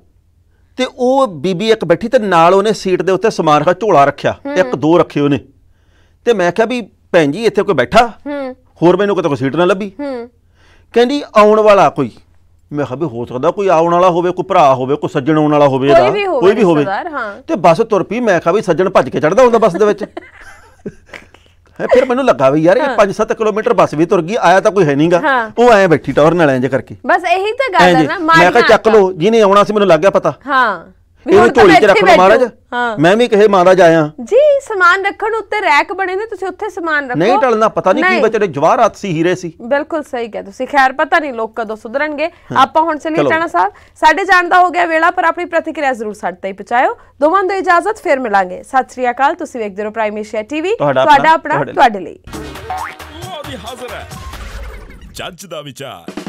ਤੇ ਉਹ ਬੀਬੀ ਇੱਕ ਬੈਠੀ ਤੇ ਨਾਲ ਉਹਨੇ ਸੀਟ ਦੇ ਉੱਤੇ ਸਮਾਨ ਦਾ ਝੋਲਾ ਰੱਖਿਆ ਇੱਕ ਦੋ ਰੱਖੇ ਉਹਨੇ ਤੇ ਮੈਂ ਕਿਹਾ ਵੀ ਭੈਣ ਜੀ ਇੱਥੇ ਕੋਈ ਬੈਠਾ ਹੋਰ ਮੈਨੂੰ ਕਿਤੇ ਕੋਈ ਸੀਟ ਨਾ ਲੱਭੀ ਕਹਿੰਦੀ ਆਉਣ ਵਾਲਾ ਕੋਈ ਮੈਂ ਖਬੇ ਹੋ ਸਕਦਾ ਕੋਈ ਆਉਣ ਵਾਲਾ ਹੋਵੇ ਕੋਈ ਭਰਾ ਹੋਵੇ ਕੋਈ ਸੱਜਣ ਆਉਣ ਵਾਲਾ ਹੋਵੇ ਕੋਈ ਵੀ ਹੋਵੇ ਕੋਈ ਵੀ ਹੋਵੇ ਤੇ ਬਸ ਤੁਰ ਪਈ ਮੈਂ ਖਾ ਵੀ ਸੱਜਣ ਭੱਜ ਕੇ ਚੜਦਾ ਹੁੰਦਾ ਬਸ ਦੇ ਵਿੱਚ ਹੈ ਫਿਰ ਮੈਨੂੰ ਲੱਗਾ ਵੀ ਯਾਰ ਇਹ 5-7 ਕਿਲੋਮੀਟਰ ਬਸ ਵੀ ਤੁਰ ਗਈ ਆਇਆ ਤਾਂ ਕੋਈ ਹੈ ਨਹੀਂਗਾ ਉਹ ਐ ਬੈਠੀ ਟੌਰ ਨਾਲ ਐਂਜ ਕਰਕੇ ਬਸ ਇਹੀ ਤਾਂ ਗੱਲ ਹੈ ਨਾ ਮੈਂ ਕਿਹਾ ਚੱਕ ਲਓ ਜਿਹਨੇ ਆਉਣਾ ਸੀ ਮੈਨੂੰ ਲੱਗ ਗਿਆ ਪਤਾ ਹਾਂ ਇਹ ਝੋਲੀ 'ਚ ਰੱਖ ਲਓ ਮਹਾਰਾਜ ਮੈਂ ਵੀ ਕਹੇ ਮਹਾਰਾਜ ਆਇਆ ਜੀ ਸਮਾਨ ਰੱਖਣ ਉੱਤੇ ਰੈਕ ਬਣੇ ਨੇ ਤੁਸੀਂ ਉੱਥੇ ਸਮਾਨ ਰੱਖੋ ਨਹੀਂ ਟਲਣਾ ਪਤਾ ਨਹੀਂ ਕੀ ਬਚੜੇ ਜਵਾਹਰਾਤ ਸੀ ਹੀਰੇ ਸੀ ਬਿਲਕੁਲ ਸਹੀ ਕਹੇ ਤੁਸੀਂ ਖੈਰ ਪਤਾ ਨਹੀਂ ਲੋਕ ਕਦੋਂ ਸੁਧਰਨਗੇ ਆਪਾਂ ਹੁਣ ਚਲੀਏ ਜਾਣਾ ਸਾਹਿਬ ਸਾਡੇ ਜਾਣ ਦਾ ਹੋ ਗਿਆ ਵੇਲਾ ਪਰ ਆਪਣੀ ਪ੍ਰਤੀਕਿਰਿਆ ਜ਼ਰੂਰ ਸਾਡੇ ਤੇ ਪਹੁੰਚਾਓ ਦੋਵਾਂ ਦੇ ਇਜਾਜ਼ਤ ਫੇਰ ਮਿਲਾਂਗੇ ਸਤਿ ਸ੍ਰੀ ਅਕਾਲ ਤੁਸੀਂ ਵੇਖਦੇ ਰਹੋ ਪ੍ਰਾਈਮ ਏਸ਼ੀਆ ਟੀਵੀ ਤੁਹਾਡਾ ਆਪਣਾ ਤੁਹਾਡੇ ਲਈ ਉਹ ਹਾਜ਼ਰ ਹੈ ਜੱਜ ਦਾ ਵਿਚਾਰ